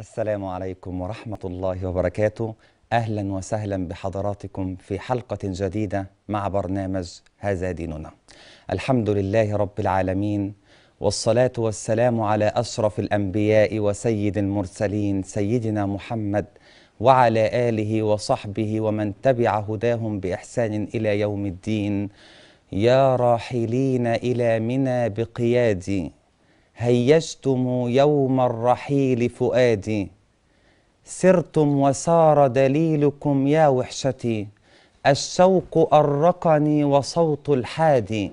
السلام عليكم ورحمة الله وبركاته أهلا وسهلا بحضراتكم في حلقة جديدة مع برنامج هذا ديننا الحمد لله رب العالمين والصلاة والسلام على أشرف الأنبياء وسيد المرسلين سيدنا محمد وعلى آله وصحبه ومن تبع هداهم بإحسان إلى يوم الدين يا راحلين إلى منى بقيادي هيجتم يوم الرحيل فؤادي سرتم وسار دليلكم يا وحشتي الشوق أرقني وصوت الحادي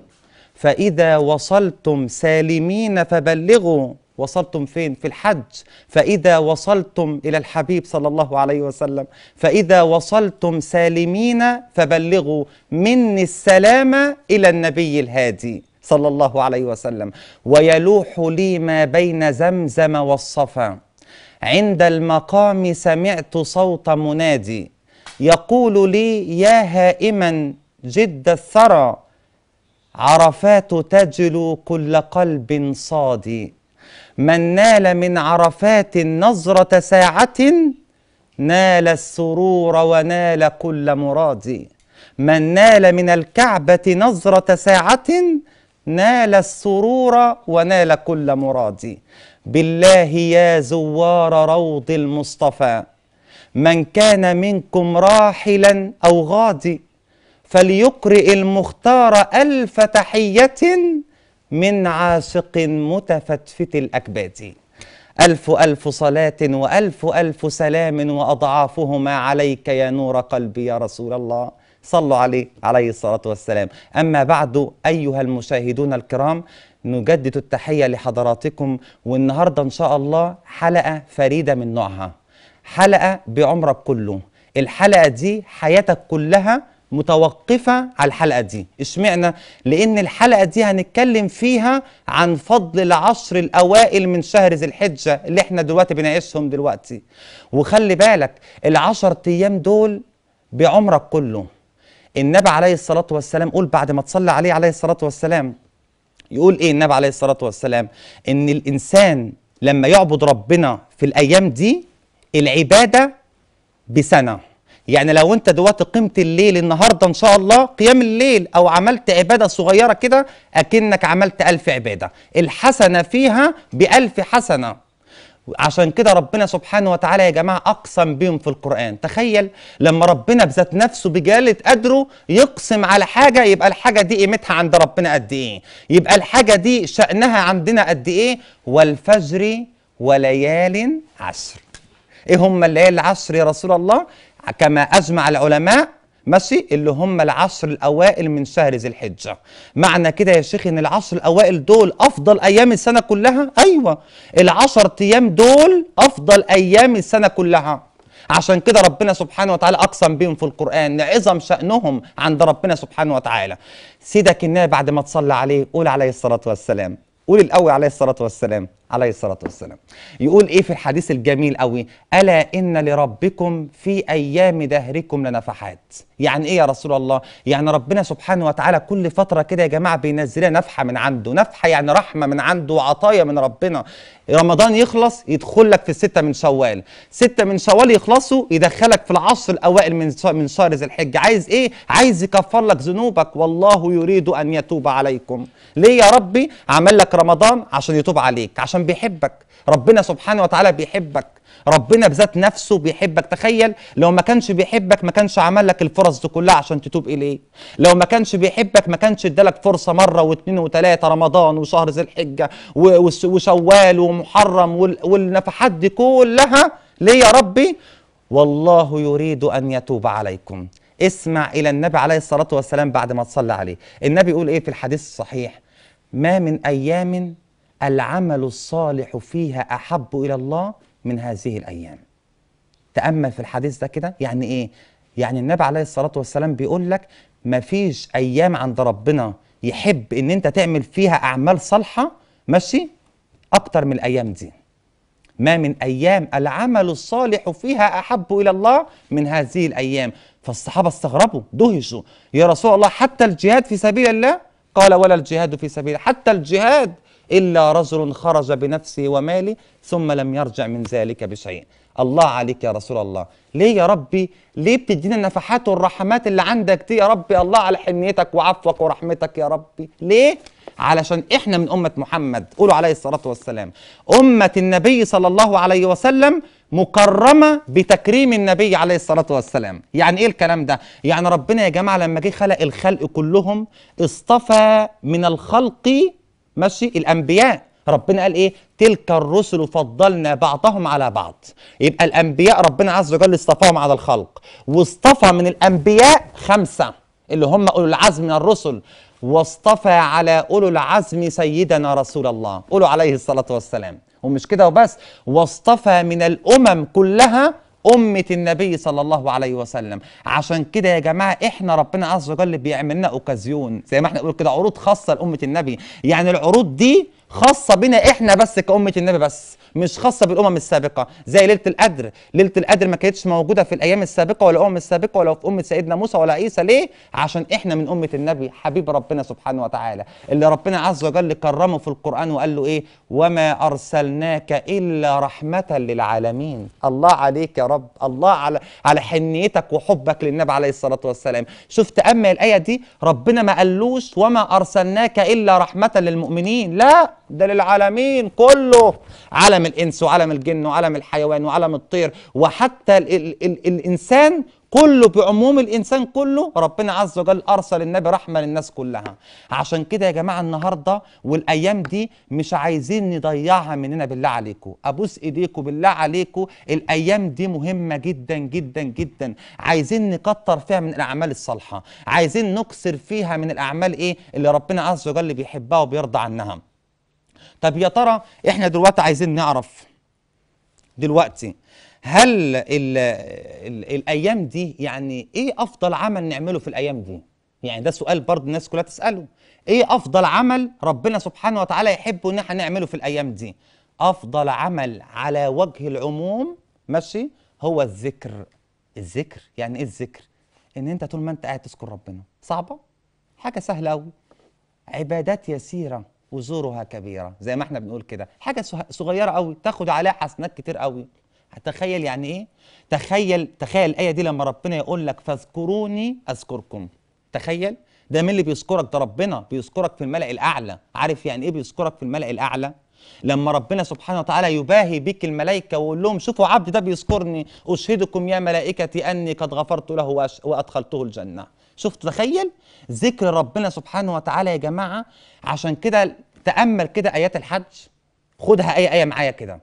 فإذا وصلتم سالمين فبلغوا وصلتم فين في الحج فإذا وصلتم إلى الحبيب صلى الله عليه وسلم فإذا وصلتم سالمين فبلغوا مني السلام إلى النبي الهادي صلى الله عليه وسلم ويلوح لي ما بين زمزم والصفا عند المقام سمعت صوت منادي يقول لي يا هائما جد الثرى عرفات تجلو كل قلب صادي من نال من عرفات نظرة ساعة نال السرور ونال كل مراد من نال من الكعبة نظرة ساعة نال السرور ونال كل مراد بالله يا زوار روض المصطفى من كان منكم راحلا أو غادي فليقرئ المختار ألف تحية من عاشق متفتفت الأكباد ألف ألف صلاة وألف ألف سلام وأضعافهما عليك يا نور قلبي يا رسول الله صلوا عليه عليه الصلاة والسلام أما بعد أيها المشاهدون الكرام نجدد التحية لحضراتكم والنهاردة إن شاء الله حلقة فريدة من نوعها حلقة بعمرك كله الحلقة دي حياتك كلها متوقفة على الحلقة دي اشمعنى؟ لأن الحلقة دي هنتكلم فيها عن فضل العشر الأوائل من شهر ذي الحجة اللي احنا دلوقتي بنعيشهم دلوقتي وخلي بالك العشر أيام دول بعمرك كله النبي عليه الصلاة والسلام قول بعد ما تصلي عليه عليه الصلاة والسلام يقول ايه النبي عليه الصلاة والسلام ان الانسان لما يعبد ربنا في الايام دي العبادة بسنة يعني لو انت دلوقتي قمت الليل النهارده ان شاء الله قيام الليل او عملت عباده صغيره كده اكنك عملت ألف عباده الحسنه فيها بألف حسنه عشان كده ربنا سبحانه وتعالى يا جماعه اقسم بهم في القران تخيل لما ربنا بذات نفسه بجاله قدره يقسم على حاجه يبقى الحاجه دي قيمتها عند ربنا قد ايه يبقى الحاجه دي شانها عندنا قد ايه والفجر وليال عشر ايه هم اللي العصر يا رسول الله كما اجمع العلماء ماشي اللي هم العشر الاوائل من شهر ذي الحجه معنى كده يا شيخ ان العشر الاوائل دول افضل ايام السنه كلها ايوه العشر ايام دول افضل ايام السنه كلها عشان كده ربنا سبحانه وتعالى اقسم بهم في القران لعظم شانهم عند ربنا سبحانه وتعالى سيدك النبي بعد ما تصلى عليه قول عليه الصلاه والسلام قول الاول عليه الصلاه والسلام عليه الصلاة والسلام يقول إيه في الحديث الجميل قوي ألا إن لربكم في أيام دهركم لنفحات يعني إيه يا رسول الله يعني ربنا سبحانه وتعالى كل فترة كده يا جماعة بينزلها نفحة من عنده نفحة يعني رحمة من عنده وعطايا من ربنا رمضان يخلص يدخل لك في الستة من شوال ستة من شوال يخلصوا يدخلك في العشر الأوائل من من شهر ذي الحج عايز إيه عايز يكفر لك ذنوبك والله يريد أن يتوب عليكم ليه يا ربي عمل لك رمضان عشان يتوب عليك عشان عشان بيحبك ربنا سبحانه وتعالى بيحبك ربنا بذات نفسه بيحبك تخيل لو ما كانش بيحبك ما كانش عمل لك الفرص دي كلها عشان تتوب اليه لو ما كانش بيحبك ما كانش ادالك فرصه مره واثنين وثلاثه رمضان وشهر ذي الحجه وشوال ومحرم والنفحات دي كلها ليه يا ربي والله يريد ان يتوب عليكم اسمع الى النبي عليه الصلاه والسلام بعد ما تصلى عليه النبي يقول ايه في الحديث الصحيح ما من ايام العمل الصالح فيها أحب إلى الله من هذه الأيام تأمل في الحديث ده كده يعني إيه؟ يعني النبي عليه الصلاة والسلام بيقول لك مفيش أيام عند ربنا يحب إن أنت تعمل فيها أعمال صالحة ماشي أكتر من الأيام دي ما من أيام العمل الصالح فيها أحب إلى الله من هذه الأيام فالصحابة استغربوا دهشوا يا رسول الله حتى الجهاد في سبيل الله قال ولا الجهاد في سبيل حتى الجهاد إلا رجل خرج بنفسه وماله ثم لم يرجع من ذلك بشيء الله عليك يا رسول الله ليه يا ربي ليه بتدينا النفحات والرحمات اللي عندك دي يا ربي الله على حنيتك وعفوك ورحمتك يا ربي ليه علشان احنا من أمة محمد قولوا عليه الصلاة والسلام أمة النبي صلى الله عليه وسلم مكرمة بتكريم النبي عليه الصلاة والسلام يعني ايه الكلام ده يعني ربنا يا جماعة لما جه خلق الخلق كلهم اصطفى من الخلق ماشي الانبياء ربنا قال ايه تلك الرسل فضلنا بعضهم على بعض يبقى الانبياء ربنا عز وجل اصطفاهم على الخلق واصطفى من الانبياء خمسه اللي هم اولو العزم من الرسل واصطفى على اولو العزم سيدنا رسول الله قولوا عليه الصلاه والسلام ومش كده وبس واصطفى من الامم كلها أمة النبي صلى الله عليه وسلم عشان كده يا جماعة إحنا ربنا عز وجل بيعملنا أوكازيون زي ما إحنا نقول كده عروض خاصة لأمة النبي يعني العروض دي خاصة بنا احنا بس كأمة النبي بس مش خاصة بالأمم السابقة زي ليلة القدر ليلة القدر ما كانتش موجودة في الأيام السابقة ولا الأمم السابقة ولا في أمة سيدنا موسى ولا عيسى ليه؟ عشان احنا من أمة النبي حبيب ربنا سبحانه وتعالى اللي ربنا عز وجل كرمه في القرآن وقال له إيه؟ وما أرسلناك إلا رحمة للعالمين الله عليك يا رب الله على على حنيتك وحبك للنبي عليه الصلاة والسلام شفت أما الآية دي ربنا ما قالوش وما أرسلناك إلا رحمة للمؤمنين لا ده للعالمين كله عالم الانس وعالم الجن وعالم الحيوان وعالم الطير وحتى الـ الـ الـ الانسان كله بعموم الانسان كله ربنا عز وجل ارسل النبي رحمه للناس كلها عشان كده يا جماعه النهارده والايام دي مش عايزين نضيعها مننا بالله عليكم ابوس ايديكم بالله عليكم الايام دي مهمه جدا جدا جدا عايزين نكتر فيها من الاعمال الصالحه عايزين نكسر فيها من الاعمال ايه اللي ربنا عز وجل بيحبها وبيرضى عنها طب يا ترى احنا دلوقتي عايزين نعرف دلوقتي هل ال ال الايام دي يعني ايه افضل عمل نعمله في الايام دي يعني ده سؤال برضه الناس كلها تساله ايه افضل عمل ربنا سبحانه وتعالى يحبه ان احنا نعمله في الايام دي افضل عمل على وجه العموم ماشي هو الذكر الذكر يعني ايه الذكر ان انت طول ما انت قاعد تذكر ربنا صعبه حاجه سهله قوي عبادات يسيره وزورها كبيره زي ما احنا بنقول كده حاجه صغيره قوي تاخد عليها حسنات كتير قوي تخيل يعني ايه تخيل تخيل الايه دي لما ربنا يقول لك فاذكروني اذكركم تخيل ده مين اللي بيذكرك ده ربنا بيذكرك في الملأ الاعلى عارف يعني ايه بيذكرك في الملأ الاعلى لما ربنا سبحانه وتعالى يباهي بك الملائكه ويقول لهم شوفوا عبد ده بيذكرني اشهدكم يا ملائكتي اني قد غفرت له وادخلته الجنه شوف تخيل ذكر ربنا سبحانه وتعالى يا جماعه عشان كده تامل كده ايات الحج خدها اي ايه معايا كده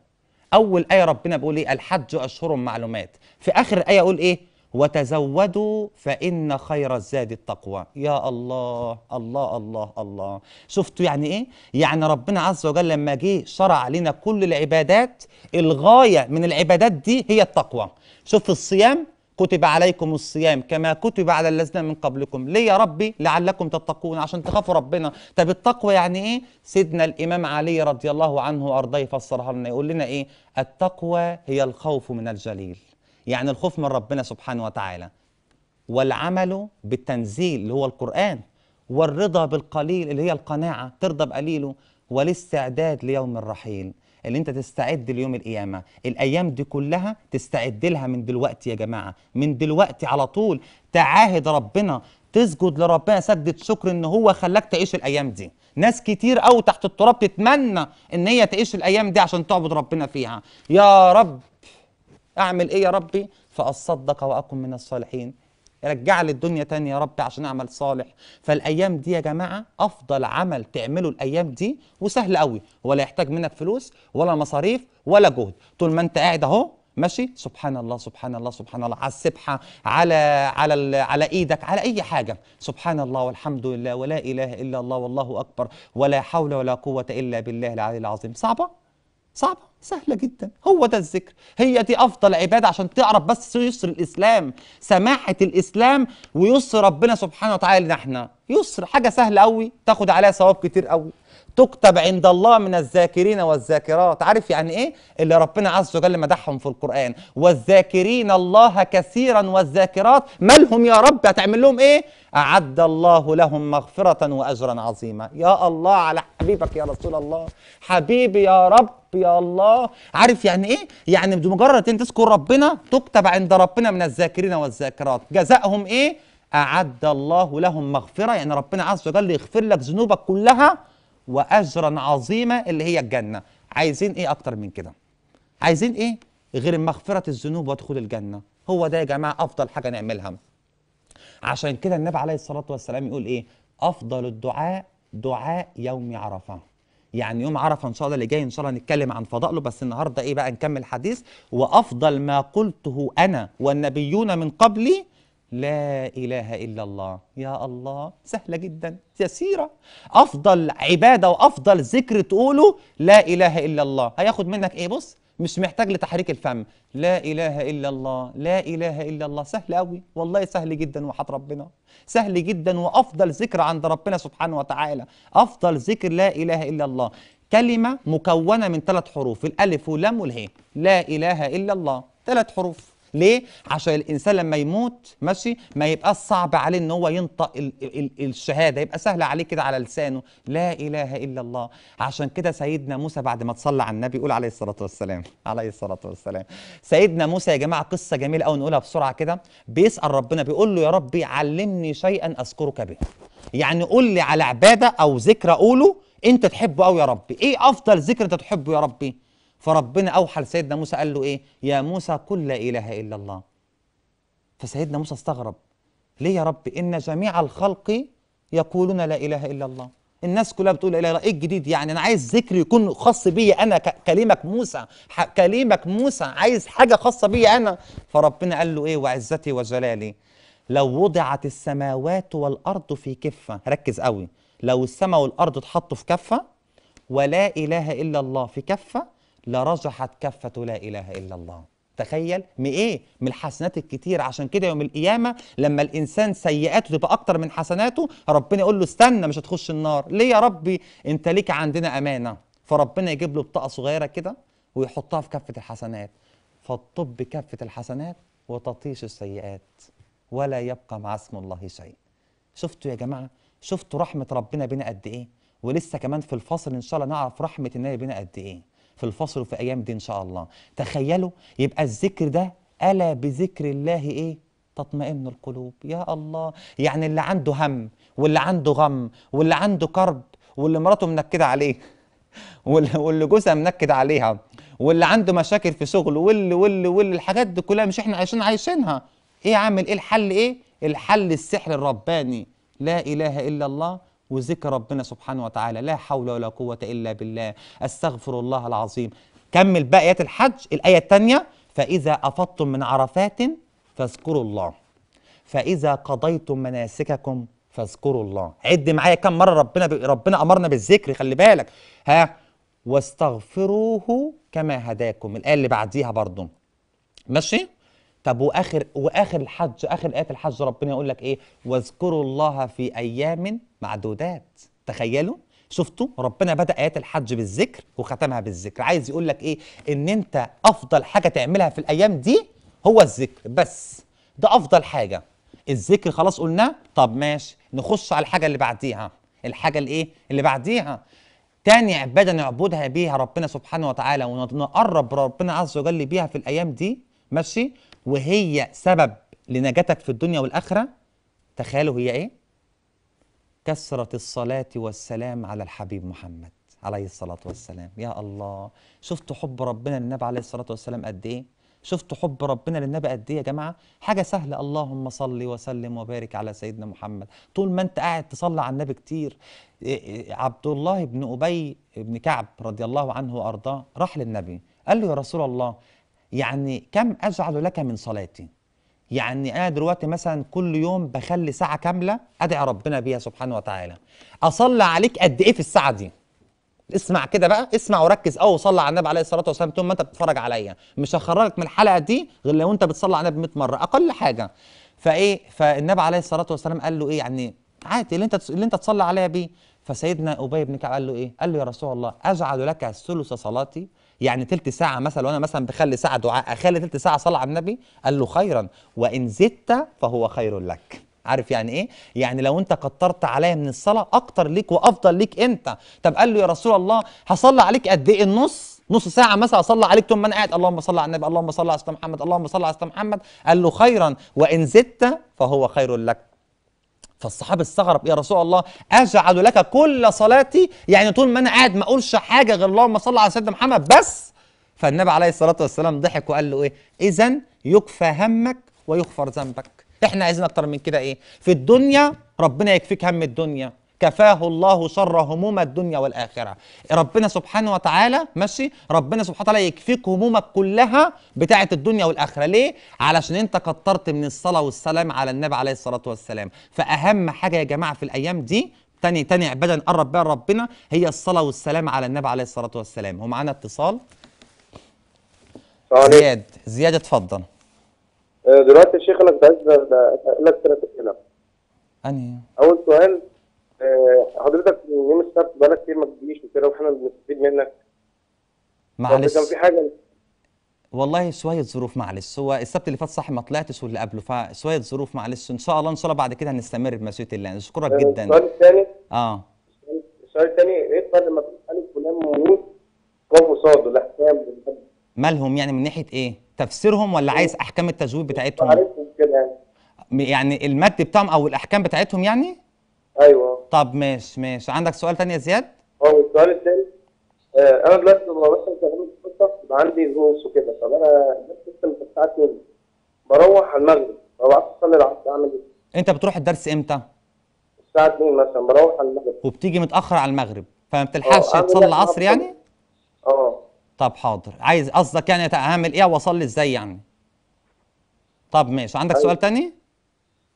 اول ايه ربنا بيقول ايه الحج اشهر معلومات في اخر الايه اقول ايه وتزودوا فإن خير الزاد التقوى يا الله الله الله الله شفتوا يعني إيه؟ يعني ربنا عز وجل لما جه شرع لنا كل العبادات الغاية من العبادات دي هي التقوى شوف الصيام كتب عليكم الصيام كما كتب على الذين من قبلكم ليه يا ربي لعلكم تتقون عشان تخافوا ربنا طب التقوى يعني ايه سيدنا الامام علي رضي الله عنه وارضاه فسرها لنا يقول لنا ايه التقوى هي الخوف من الجليل يعني الخوف من ربنا سبحانه وتعالى والعمل بالتنزيل اللي هو القرآن والرضا بالقليل اللي هي القناعة ترضى بقليله والاستعداد ليوم الرحيل اللي انت تستعد ليوم القيامه الايام دي كلها تستعد لها من دلوقتي يا جماعه من دلوقتي على طول تعاهد ربنا تسجد لربنا سجدة شكر ان هو خلاك تعيش الايام دي ناس كتير قوي تحت التراب تتمنى ان هي تعيش الايام دي عشان تعبد ربنا فيها يا رب اعمل ايه يا ربي فاصدق واكن من الصالحين رجع لي الدنيا تاني يا رب عشان اعمل صالح فالايام دي يا جماعه افضل عمل تعمله الايام دي وسهل قوي ولا يحتاج منك فلوس ولا مصاريف ولا جهد طول ما انت قاعد اهو ماشي سبحان الله سبحان الله سبحان الله على السبحه على على على ايدك على اي حاجه سبحان الله والحمد لله ولا اله الا الله والله اكبر ولا حول ولا قوه الا بالله العلي العظيم صعبه صعبة سهلة جدا هو ده الذكر هي دي أفضل عبادة عشان تعرف بس يسر الإسلام سماحة الإسلام ويسر ربنا سبحانه وتعالى لنا احنا يسر حاجة سهلة قوي تاخد عليها ثواب كتير قوي تكتب عند الله من الذاكرين والذاكرات عارف يعني ايه اللي ربنا عز وجل مدحهم في القرآن والذاكرين الله كثيرا والذاكرات مالهم يا رب هتعمل لهم ايه أعد الله لهم مغفرة وأجرا عظيما يا الله على حبيبك يا رسول الله حبيبي يا رب يا الله عارف يعني ايه يعني بمجرد ان تذكر ربنا تكتب عند ربنا من الذاكرين والذاكرات جزاءهم ايه أعد الله لهم مغفرة يعني ربنا عز وجل يغفر لك ذنوبك كلها واجرا عظيما اللي هي الجنه عايزين ايه اكتر من كده عايزين ايه غير مغفره الذنوب ودخول الجنه هو ده يا جماعه افضل حاجه نعملها عشان كده النبي عليه الصلاه والسلام يقول ايه افضل الدعاء دعاء يوم عرفه يعني يوم عرفه ان شاء الله اللي جاي ان شاء الله نتكلم عن فضائله بس النهارده ايه بقى نكمل حديث وافضل ما قلته انا والنبيون من قبلي لا إله إلا الله يا الله سهلة جدا يسيرة أفضل عبادة وأفضل ذكر تقوله لا إله إلا الله هياخد منك إيه بص مش محتاج لتحريك الفم لا إله إلا الله لا إله إلا الله سهل أوي والله سهل جدا وحد ربنا سهل جدا وأفضل ذكر عند ربنا سبحانه وتعالى أفضل ذكر لا إله إلا الله كلمة مكونة من ثلاث حروف الألف واللام والهاء لا إله إلا الله ثلاث حروف ليه؟ عشان الانسان لما يموت ماشي ما يبقاش صعب عليه ان هو ينطق ال ال الشهاده يبقى سهل عليه كده على لسانه لا اله الا الله عشان كده سيدنا موسى بعد ما تصلى على النبي يقول عليه الصلاه والسلام عليه الصلاه والسلام سيدنا موسى يا جماعه قصه جميله قوي نقولها بسرعه كده بيسال ربنا بيقول له يا ربي علمني شيئا اذكرك به يعني قول لي على عباده او ذكر اقوله انت تحبه قوي يا ربي ايه افضل ذكر انت تحبه يا ربي فربنا أوحى لسيدنا موسى قال له إيه يا موسى قل لا إله إلا الله فسيدنا موسى استغرب ليه يا رب إن جميع الخلق يقولون لا إله إلا الله الناس كلها بتقول لا إله إلا الله إيه الجديد يعني أنا عايز ذكر يكون خاص بيا أنا كلمك موسى كلمك موسى عايز حاجة خاصة بيا أنا فربنا قال له إيه وعزتي وجلالي لو وضعت السماوات والأرض في كفة ركز قوي لو السماء والأرض اتحطوا في كفة ولا إله إلا الله في كفة لرجحت كفة لا إله إلا الله تخيل من ايه من الحسنات الكتير عشان كده يوم القيامه لما الانسان سيئاته تبقى اكتر من حسناته ربنا يقول له استنى مش هتخش النار ليه يا ربي انت ليك عندنا امانه فربنا يجيب له بطاقه صغيره كده ويحطها في كفه الحسنات فالطب بكفه الحسنات وتطيش السيئات ولا يبقى مع اسم الله شيء شفتوا يا جماعه شفتوا رحمه ربنا بنا قد ايه ولسه كمان في الفصل ان شاء الله نعرف رحمه النبي بنا قد ايه في الفصل وفي أيام دي إن شاء الله تخيلوا يبقى الذكر ده ألا بذكر الله إيه تطمئن القلوب يا الله يعني اللي عنده هم واللي عنده غم واللي عنده كرب واللي مراته منكده عليه واللي جوزها منكد عليها واللي عنده مشاكل في شغله واللي واللي واللي الحاجات دي كلها مش احنا عايشين عايشينها ايه عامل ايه الحل ايه الحل السحر الرباني لا اله الا الله وذكر ربنا سبحانه وتعالى لا حول ولا قوة إلا بالله أستغفر الله العظيم كمل بقى آيات الحج الآية الثانية فإذا أفضتم من عرفات فاذكروا الله فإذا قضيتم مناسككم فاذكروا الله عد معايا كم مرة ربنا ب... ربنا أمرنا بالذكر خلي بالك ها واستغفروه كما هداكم الآية اللي بعديها برضه ماشي طب واخر واخر الحج اخر ايات الحج ربنا يقول لك ايه واذكروا الله في ايام معدودات تخيلوا شفتوا ربنا بدا ايات الحج بالذكر وختمها بالذكر عايز يقول لك ايه ان انت افضل حاجه تعملها في الايام دي هو الذكر بس ده افضل حاجه الذكر خلاص قلناه طب ماشي نخش على الحاجه اللي بعديها الحاجه الايه اللي بعديها تاني عباده نعبدها بيها ربنا سبحانه وتعالى ونقرب ربنا عز وجل بيها في الايام دي ماشي وهي سبب لنجاتك في الدنيا والاخره تخيلوا هي ايه كثره الصلاه والسلام على الحبيب محمد عليه الصلاه والسلام يا الله شفتوا حب ربنا للنبي عليه الصلاه والسلام قد ايه شفتوا حب ربنا للنبي قد ايه يا جماعه حاجه سهله اللهم صلي وسلم وبارك على سيدنا محمد طول ما انت قاعد تصلي على النبي كتير إيه، إيه، عبد الله بن ابي بن كعب رضي الله عنه وارضاه راح للنبي قال له يا رسول الله يعني كم أجعل لك من صلاتي يعني أنا دلوقتي مثلا كل يوم بخلي ساعة كاملة أدعي ربنا بيها سبحانه وتعالى أصلي عليك قد إيه في الساعة دي اسمع كده بقى اسمع وركز قوي صلى على النبي عليه الصلاه والسلام طول ما انت بتتفرج عليا مش هخرجك من الحلقه دي غير لو انت بتصلي على النبي 100 مره اقل حاجه فايه فالنبي عليه الصلاه والسلام قال له ايه يعني عادي اللي انت اللي انت تصلي عليا بيه فسيدنا ابي بن كعب قال له ايه قال له يا رسول الله اجعل لك ثلث صلاتي يعني تلت ساعه مثلا وانا مثلا بخلي ساعه دعاء اخلي تلت ساعه صلاه على النبي قال له خيرا وان زدت فهو خير لك عارف يعني ايه يعني لو انت كترت عليا من الصلاه اكتر ليك وافضل ليك انت طب قال له يا رسول الله هصلي عليك قد ايه النص نص ساعة مثلا أصلي عليك ثم أنا قاعد اللهم صل على النبي اللهم صل على سيدنا محمد اللهم صل على سيدنا محمد قال له خيرا وإن زدت فهو خير لك فالصحابي استغرب يا رسول الله اجعل لك كل صلاتي يعني طول ما انا قاعد ما اقولش حاجه غير اللهم صل على سيدنا محمد بس فالنبي عليه الصلاه والسلام ضحك وقال له ايه اذا يكفى همك ويغفر ذنبك احنا عايزين اكتر من كده ايه في الدنيا ربنا يكفيك هم الدنيا كفاه الله شر هموم الدنيا والاخره ربنا سبحانه وتعالى ماشي ربنا سبحانه وتعالى يكفيك همومك كلها بتاعه الدنيا والاخره ليه علشان انت كترت من الصلاه والسلام على النبي عليه الصلاه والسلام فاهم حاجه يا جماعه في الايام دي تاني تاني عباده نقرب بيها ربنا هي الصلاه والسلام على النبي عليه الصلاه والسلام هو معانا اتصال زياد زياد اتفضل آه، دلوقتي يا شيخ انا كنت عايز اسالك ثلاث اسئله انهي اول سؤال آه، حضرتك يوم السبت بقالك كتير ما تجيش وكده واحنا بنستفيد منك معلش كان في حاجه والله شويه ظروف معلش هو السبت اللي فات صح ما طلعتش واللي قبله فشويه ظروف معلش ان شاء الله ان شاء الله بعد كده هنستمر بمسيره الله نشكرك آه، جدا آه. إيه السؤال الثاني اه السؤال الثاني ايه الفرق ما بين الف ولام وميم قاف وصاد الاحكام مالهم يعني من ناحيه ايه تفسيرهم ولا عايز احكام التجويد بتاعتهم عارفهم كده يعني يعني المد بتاعهم او الاحكام بتاعتهم يعني ايوه طب ماشي ماشي عندك سؤال ثاني يا زياد؟ اه والسؤال الثاني انا دلوقتي لما بشتغل شغال في القصه بيبقى عندي زوز وكده طب انا السيستم في الساعه 2 بروح على المغرب ما بعرفش اصلي العصر اعمل ايه؟ انت بتروح الدرس امتى؟ الساعه 2 مثلا بروح على المغرب وبتيجي متاخر على المغرب فما بتلحقش آه، تصلي العصر إيه؟ يعني؟ اه طب حاضر عايز قصدك يعني هعمل ايه واصلي ازاي يعني؟ طب ماشي عندك أيوة. سؤال تاني؟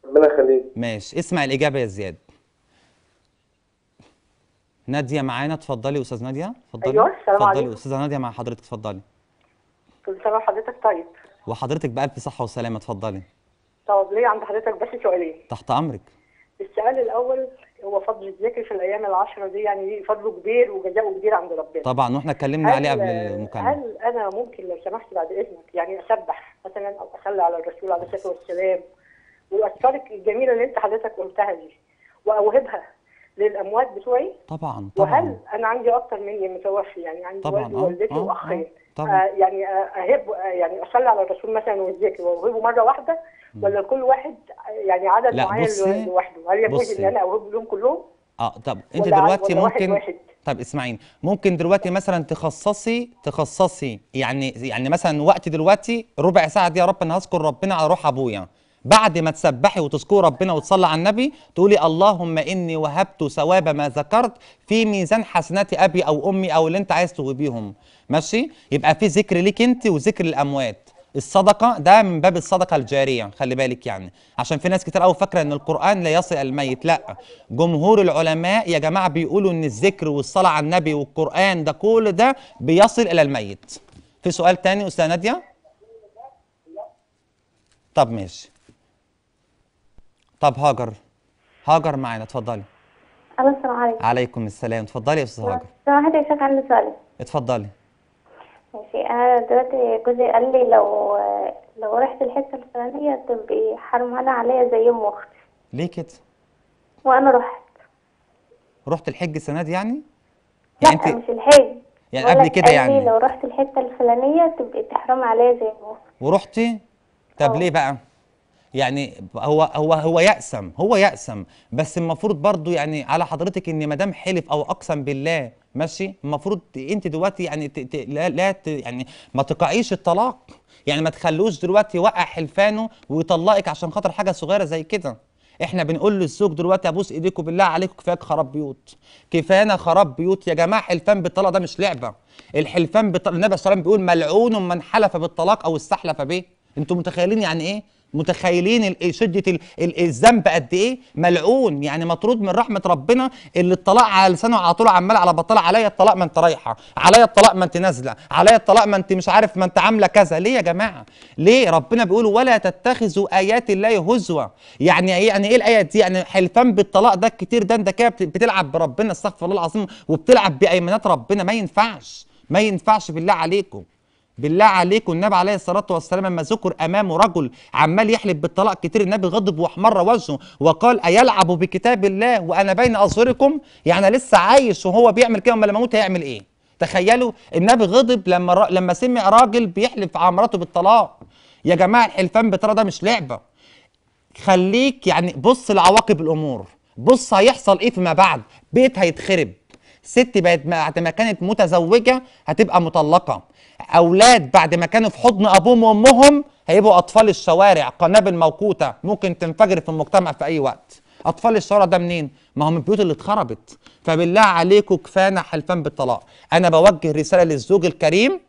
ربنا يخليك ماشي اسمع الاجابه يا زياد ناديه معانا اتفضلي استاذ ناديه اتفضلي ايوه السلام عليكم اتفضلي استاذه ناديه مع حضرتك اتفضلي كل سنه وحضرتك طيب وحضرتك بألف صحة وسلامة اتفضلي. طب ليه عند حضرتك بس سؤالين؟ تحت أمرك. السؤال الأول هو فضل الذكر في الأيام العشرة دي يعني فضله كبير وجزاؤه كبير عند ربنا. طبعا وإحنا اتكلمنا عليه قبل المكالمة. هل أنا ممكن لو سمحت بعد إذنك يعني أسبح مثلا أو أصلي على الرسول عليه الصلاة والسلام والأذكار الجميلة اللي أنت حضرتك قلتها دي وأوهبها للاموات بتوعي طبعا طبعا وهل انا عندي اكتر من متوفي يعني عندي طبعا والدي آه، ووالدتي آه، واخين آه، طبعا آه يعني اهب يعني اصلي على الرسول مثلا والذكر واوهبه مره واحده ولا كل واحد يعني عدد معين لوحده هل يجوز ان انا اوهب لهم كلهم؟ اه طب انت دلوقتي ممكن واحد واحد. طب اسمعين ممكن دلوقتي مثلا تخصصي تخصصي يعني يعني مثلا وقت دلوقتي ربع ساعه دي يا رب انا هذكر ربنا على روح ابويا بعد ما تسبحي وتذكري ربنا وتصلي على النبي تقولي اللهم اني وهبت ثواب ما ذكرت في ميزان حسنات ابي او امي او اللي انت عايز بيهم ماشي يبقى في ذكر ليك انت وذكر للاموات الصدقه ده من باب الصدقه الجاريه خلي بالك يعني عشان في ناس كتير قوي فاكره ان القران لا يصل الميت لا جمهور العلماء يا جماعه بيقولوا ان الذكر والصلاه على النبي والقران ده كل ده بيصل الى الميت في سؤال تاني استاذه ناديه طب ماشي طب هاجر هاجر معانا اتفضلي الو السلام عليكم عليكم السلام اتفضلي يا استاذ هاجر لو حضرتك يا شيخ عندي إيه سؤال اتفضلي ماشي انا دلوقتي جوزي قال لي لو لو رحت الحته الفلانيه تبقي حرمانه عليا زي ام اختي ليه كده؟ وانا رحت رحت الحج السنه دي يعني؟ يعني لا انت... مش الحج يعني قبل كده يعني لو رحت الحته الفلانيه تبقي تحرمي عليا زي اختي ورحتي؟ طب أوه. ليه بقى؟ يعني هو هو هو يأسم هو يأسم بس المفروض برضو يعني على حضرتك ان ما دام حلف او اقسم بالله ماشي المفروض انت دلوقتي يعني ت ت لا لا ت يعني ما تقعيش الطلاق يعني ما تخلوش دلوقتي يوقع حلفانه ويطلقك عشان خاطر حاجه صغيره زي كده احنا بنقول للزوج دلوقتي ابوس ايديكم بالله عليكم كفايه خراب بيوت كفايه خراب بيوت يا جماعه حلفان بالطلاق ده مش لعبه الحلفان بالطلاق النبي صلى الله عليه وسلم بيقول ملعون من حلف بالطلاق او استحلف به انتوا متخيلين يعني ايه متخيلين إيه، شده الذنب قد ايه ملعون يعني مطرود من رحمه ربنا اللي الطلاق على لسانه على طول عمال على بطالة عليا الطلاق ما انت رايحه عليا الطلاق ما انت نازله عليا الطلاق ما انت مش عارف ما انت عامله كذا ليه يا جماعه ليه ربنا بيقول ولا تتخذوا ايات الله هزوا يعني ايه يعني ايه الايه دي يعني حلفان بالطلاق ده الكتير ده انت كده بتلعب بربنا استغفر الله العظيم وبتلعب بايمانات ربنا ما ينفعش ما ينفعش بالله عليكم بالله عليكم النبي عليه الصلاه والسلام لما ذكر امامه رجل عمال يحلف بالطلاق كتير النبي غضب واحمر وجهه وقال ايلعب بكتاب الله وانا بين اظهركم يعني لسه عايش وهو بيعمل كده امال لما اموت هيعمل ايه تخيلوا النبي غضب لما را... لما سمع راجل بيحلف على مراته بالطلاق يا جماعه الحلفان بترى ده مش لعبه خليك يعني بص لعواقب الامور بص هيحصل ايه فيما بعد بيت هيتخرب ست بقت بعد ما كانت متزوجه هتبقى مطلقه اولاد بعد ما كانوا في حضن ابوهم وامهم هيبقوا اطفال الشوارع قنابل موقوته ممكن تنفجر في المجتمع في اي وقت اطفال الشوارع ده منين ما هو من البيوت اللي اتخربت فبالله عليكم كفانا حلفان بالطلاق انا بوجه رساله للزوج الكريم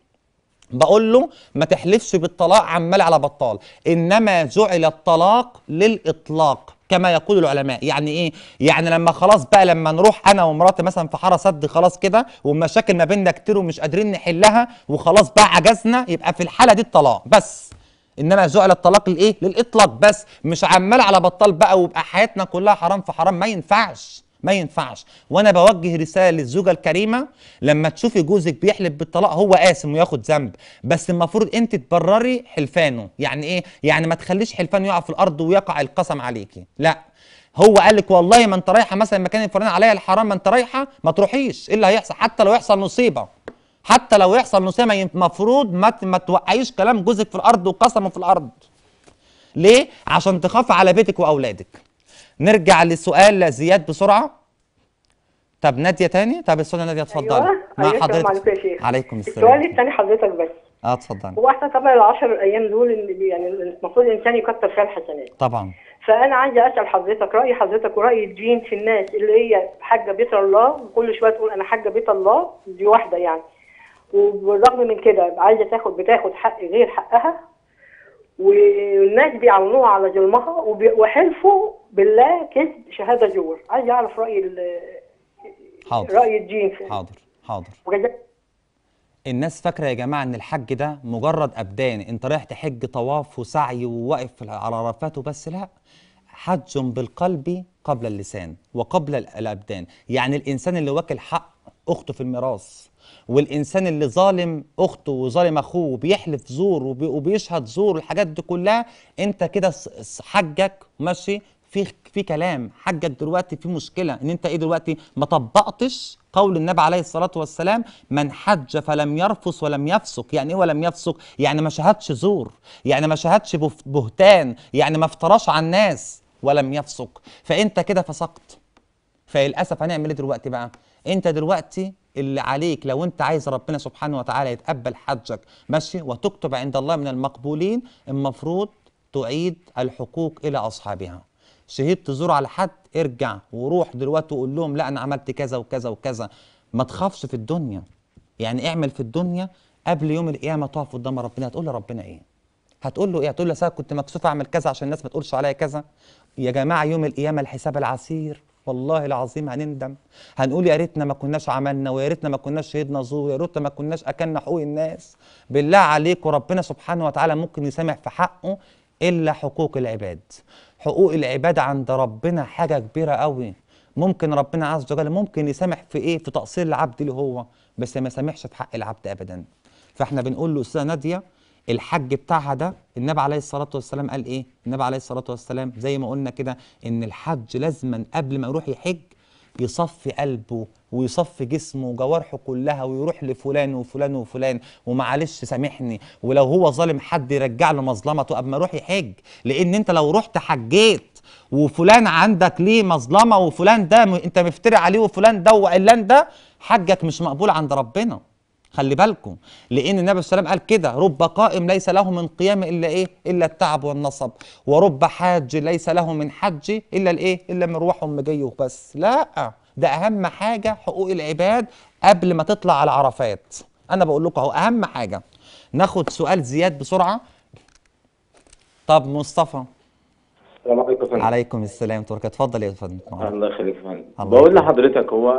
بقول له ما تحلفش بالطلاق عمال على بطال انما جعل الطلاق للاطلاق كما يقول العلماء يعني ايه يعني لما خلاص بقى لما نروح انا ومراتي مثلا في حاره سد خلاص كده والمشاكل ما بيننا كتير ومش قادرين نحلها وخلاص بقى عجزنا يبقى في الحاله دي الطلاق بس انما جعل الطلاق لايه للاطلاق بس مش عمال على بطال بقى ويبقى حياتنا كلها حرام في حرام ما ينفعش ما ينفعش وانا بوجه رساله للزوجه الكريمه لما تشوفي جوزك بيحلف بالطلاق هو قاسم وياخد ذنب بس المفروض انت تبرري حلفانه يعني ايه يعني ما تخليش حلفانه يقع في الارض ويقع القسم عليكي لا هو قال لك والله ما انت رايحه مثلا المكان الفلاني عليا الحرام ما انت رايحه ما تروحيش ايه اللي هيحصل حتى لو يحصل مصيبه حتى لو يحصل مصيبه المفروض ما ما توقعيش كلام جوزك في الارض وقسمه في الارض ليه عشان تخاف على بيتك واولادك نرجع لسؤال زياد بسرعه طب ناديه تاني طب استاذه ناديه أيوة. اتفضلي أيوة. مع حضرتك يا شيخ. عليكم السلام السؤال الثاني حضرتك بس اه اتفضلي هو احنا طبعا ال10 ايام دول يعني المفروض الانسان يكتر فيها الحسنات طبعا فانا عايزه اسال حضرتك راي حضرتك وراي الدين في الناس اللي هي حاجه بيت الله وكل شويه تقول انا حاجه بيت الله دي واحده يعني وبالرغم من كده عايزه تاخد بتاخد حق غير حقها والناس بيعلنوها على ظلمها وحلفوا بالله كذب شهاده جور عايز اعرف راي حاضر راي الدين فيه. حاضر حاضر الناس فاكره يا جماعه ان الحج ده مجرد ابدان انت رايح تحج طواف وسعي وواقف على عرفات وبس لا حج بالقلب قبل اللسان وقبل الابدان يعني الانسان اللي واكل حق اخته في الميراث والانسان اللي ظالم اخته وظالم اخوه وبيحلف زور وبيشهد زور والحاجات دي كلها انت كده حجك ماشي في في كلام حجك دلوقتي في مشكله ان انت ايه دلوقتي ما طبقتش قول النبي عليه الصلاه والسلام من حج فلم يرفث ولم يفسق يعني ايه ولم يفسق يعني ما شهدش زور يعني ما شهدش بهتان يعني ما افتراش على الناس ولم يفسق فانت كده فسقت فللاسف هنعمل ايه دلوقتي بقى انت دلوقتي اللي عليك لو انت عايز ربنا سبحانه وتعالى يتقبل حجك ماشي وتكتب عند الله من المقبولين المفروض تعيد الحقوق الى اصحابها شهدت زور على حد ارجع وروح دلوقتي وقول لهم لا انا عملت كذا وكذا وكذا ما تخافش في الدنيا يعني اعمل في الدنيا قبل يوم القيامه تقف قدام ربنا هتقول لربنا ايه هتقول له ايه هتقول له كنت مكسوف اعمل كذا عشان الناس ما تقولش عليا كذا يا جماعه يوم القيامه الحساب العسير والله العظيم هنندم هنقول يا ريتنا ما كناش عملنا ويا ريتنا ما كناش شهدنا زور يا ريتنا ما كناش اكلنا حقوق الناس بالله عليك وربنا سبحانه وتعالى ممكن يسامح في حقه الا حقوق العباد حقوق العباد عند ربنا حاجه كبيره قوي ممكن ربنا عز وجل ممكن يسامح في ايه في تقصير العبد اللي هو بس ما يسامحش في حق العبد ابدا فاحنا بنقول له استاذه ناديه الحج بتاعها ده النبي عليه الصلاه والسلام قال ايه النبي عليه الصلاه والسلام زي ما قلنا كده ان الحج لازما قبل ما يروح يحج يصفي قلبه ويصفي جسمه وجوارحه كلها ويروح لفلان وفلان وفلان ومعلش سامحني ولو هو ظالم حد يرجع له مظلمته قبل ما يروح يحج لان انت لو رحت حجيت وفلان عندك ليه مظلمه وفلان ده انت مفتري عليه وفلان ده وعلان ده حجك مش مقبول عند ربنا خلي بالكم لان النبي صلى الله عليه وسلم قال كده رب قائم ليس له من قيام الا ايه الا التعب والنصب ورب حاج ليس له من حج الا الايه الا مروح ومجيه بس لا ده اهم حاجه حقوق العباد قبل ما تطلع على عرفات انا بقول لكم اهو اهم حاجه ناخد سؤال زياد بسرعه طب مصطفى السلام فندم عليكم السلام تركي اتفضل يا فندم الله يخليك يا فندم بقول لحضرتك هو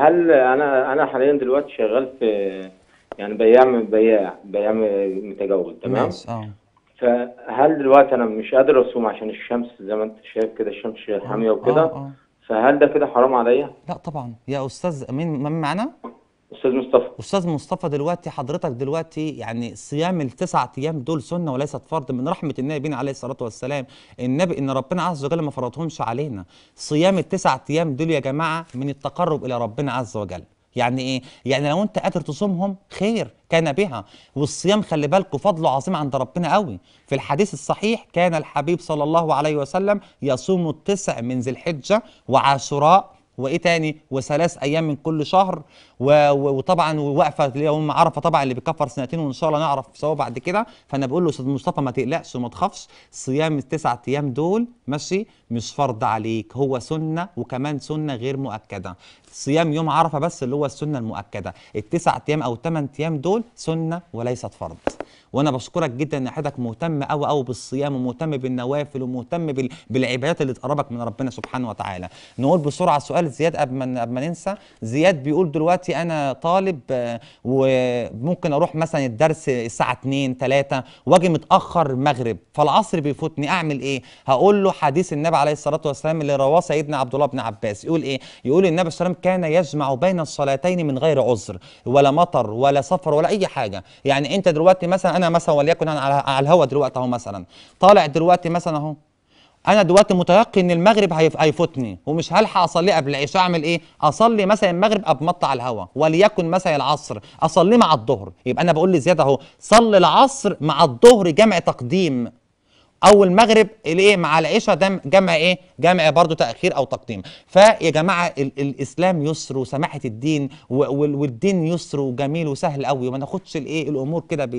هل انا انا حاليا دلوقتي شغال في يعني بياع بياع بياع متجول تمام ماشي اه فهل دلوقتي انا مش قادر اصوم عشان الشمس زي ما انت شايف كده الشمس حاميه آه، وكده آه آه. فهل ده كده حرام عليا؟ لا طبعا يا استاذ مين من معانا؟ استاذ مصطفى استاذ مصطفى دلوقتي حضرتك دلوقتي يعني صيام التسع ايام دول سنه وليست فرض من رحمه النبي بينا عليه الصلاه والسلام النبي ان ربنا عز وجل ما فرضهمش علينا صيام التسع ايام دول يا جماعه من التقرب الى ربنا عز وجل يعني ايه يعني لو انت قادر تصومهم خير كان بها والصيام خلي بالكوا فضله عظيم عند ربنا قوي في الحديث الصحيح كان الحبيب صلى الله عليه وسلم يصوم التسع من ذي الحجه وعاشوراء وايه تاني وثلاث ايام من كل شهر وطبعا وواقفه يوم عرفه طبعا اللي بيكفر سنتين وان شاء الله نعرف سوا بعد كده فانا بقول له استاذ مصطفى ما تقلقش وما تخافش صيام التسعة ايام دول ماشي مش فرض عليك هو سنه وكمان سنه غير مؤكده صيام يوم عرفه بس اللي هو السنه المؤكده التسعة ايام او الثمان ايام دول سنه وليست فرض وانا بشكرك جدا ان حضرتك مهتم قوي قوي بالصيام ومهتم بالنوافل ومهتم بال... بالعبادات اللي تقربك من ربنا سبحانه وتعالى نقول بسرعه سؤال زياد قبل ما قبل ما ننسى زياد بيقول دلوقتي دلوقتي انا طالب آه، وممكن اروح مثلا الدرس الساعه 2 3 واجي متاخر المغرب فالعصر بيفوتني اعمل ايه هقول له حديث النبي عليه الصلاه والسلام اللي رواه سيدنا عبد الله بن عباس يقول ايه يقول النبي صلى الله عليه وسلم كان يجمع بين الصلاتين من غير عذر ولا مطر ولا سفر ولا اي حاجه يعني انت دلوقتي مثلا انا مثلا وليكن انا على الهوا دلوقتي اهو مثلا طالع دلوقتي مثلا اهو انا دلوقتي متيقن ان المغرب هيفوتني ومش هلحق اصلي قبل العشاء اعمل ايه اصلي مثلا المغرب ابمط على الهوا وليكن مثلا العصر اصليه مع الظهر يبقى انا بقول لزياد اهو صلي العصر مع الظهر جمع تقديم او المغرب الايه مع العشاء ده جمع ايه جمع برضو تاخير او تقديم فيا جماعه ال الاسلام يسر وسماحه الدين والدين يسر وجميل وسهل قوي وما ناخدش الايه الامور كده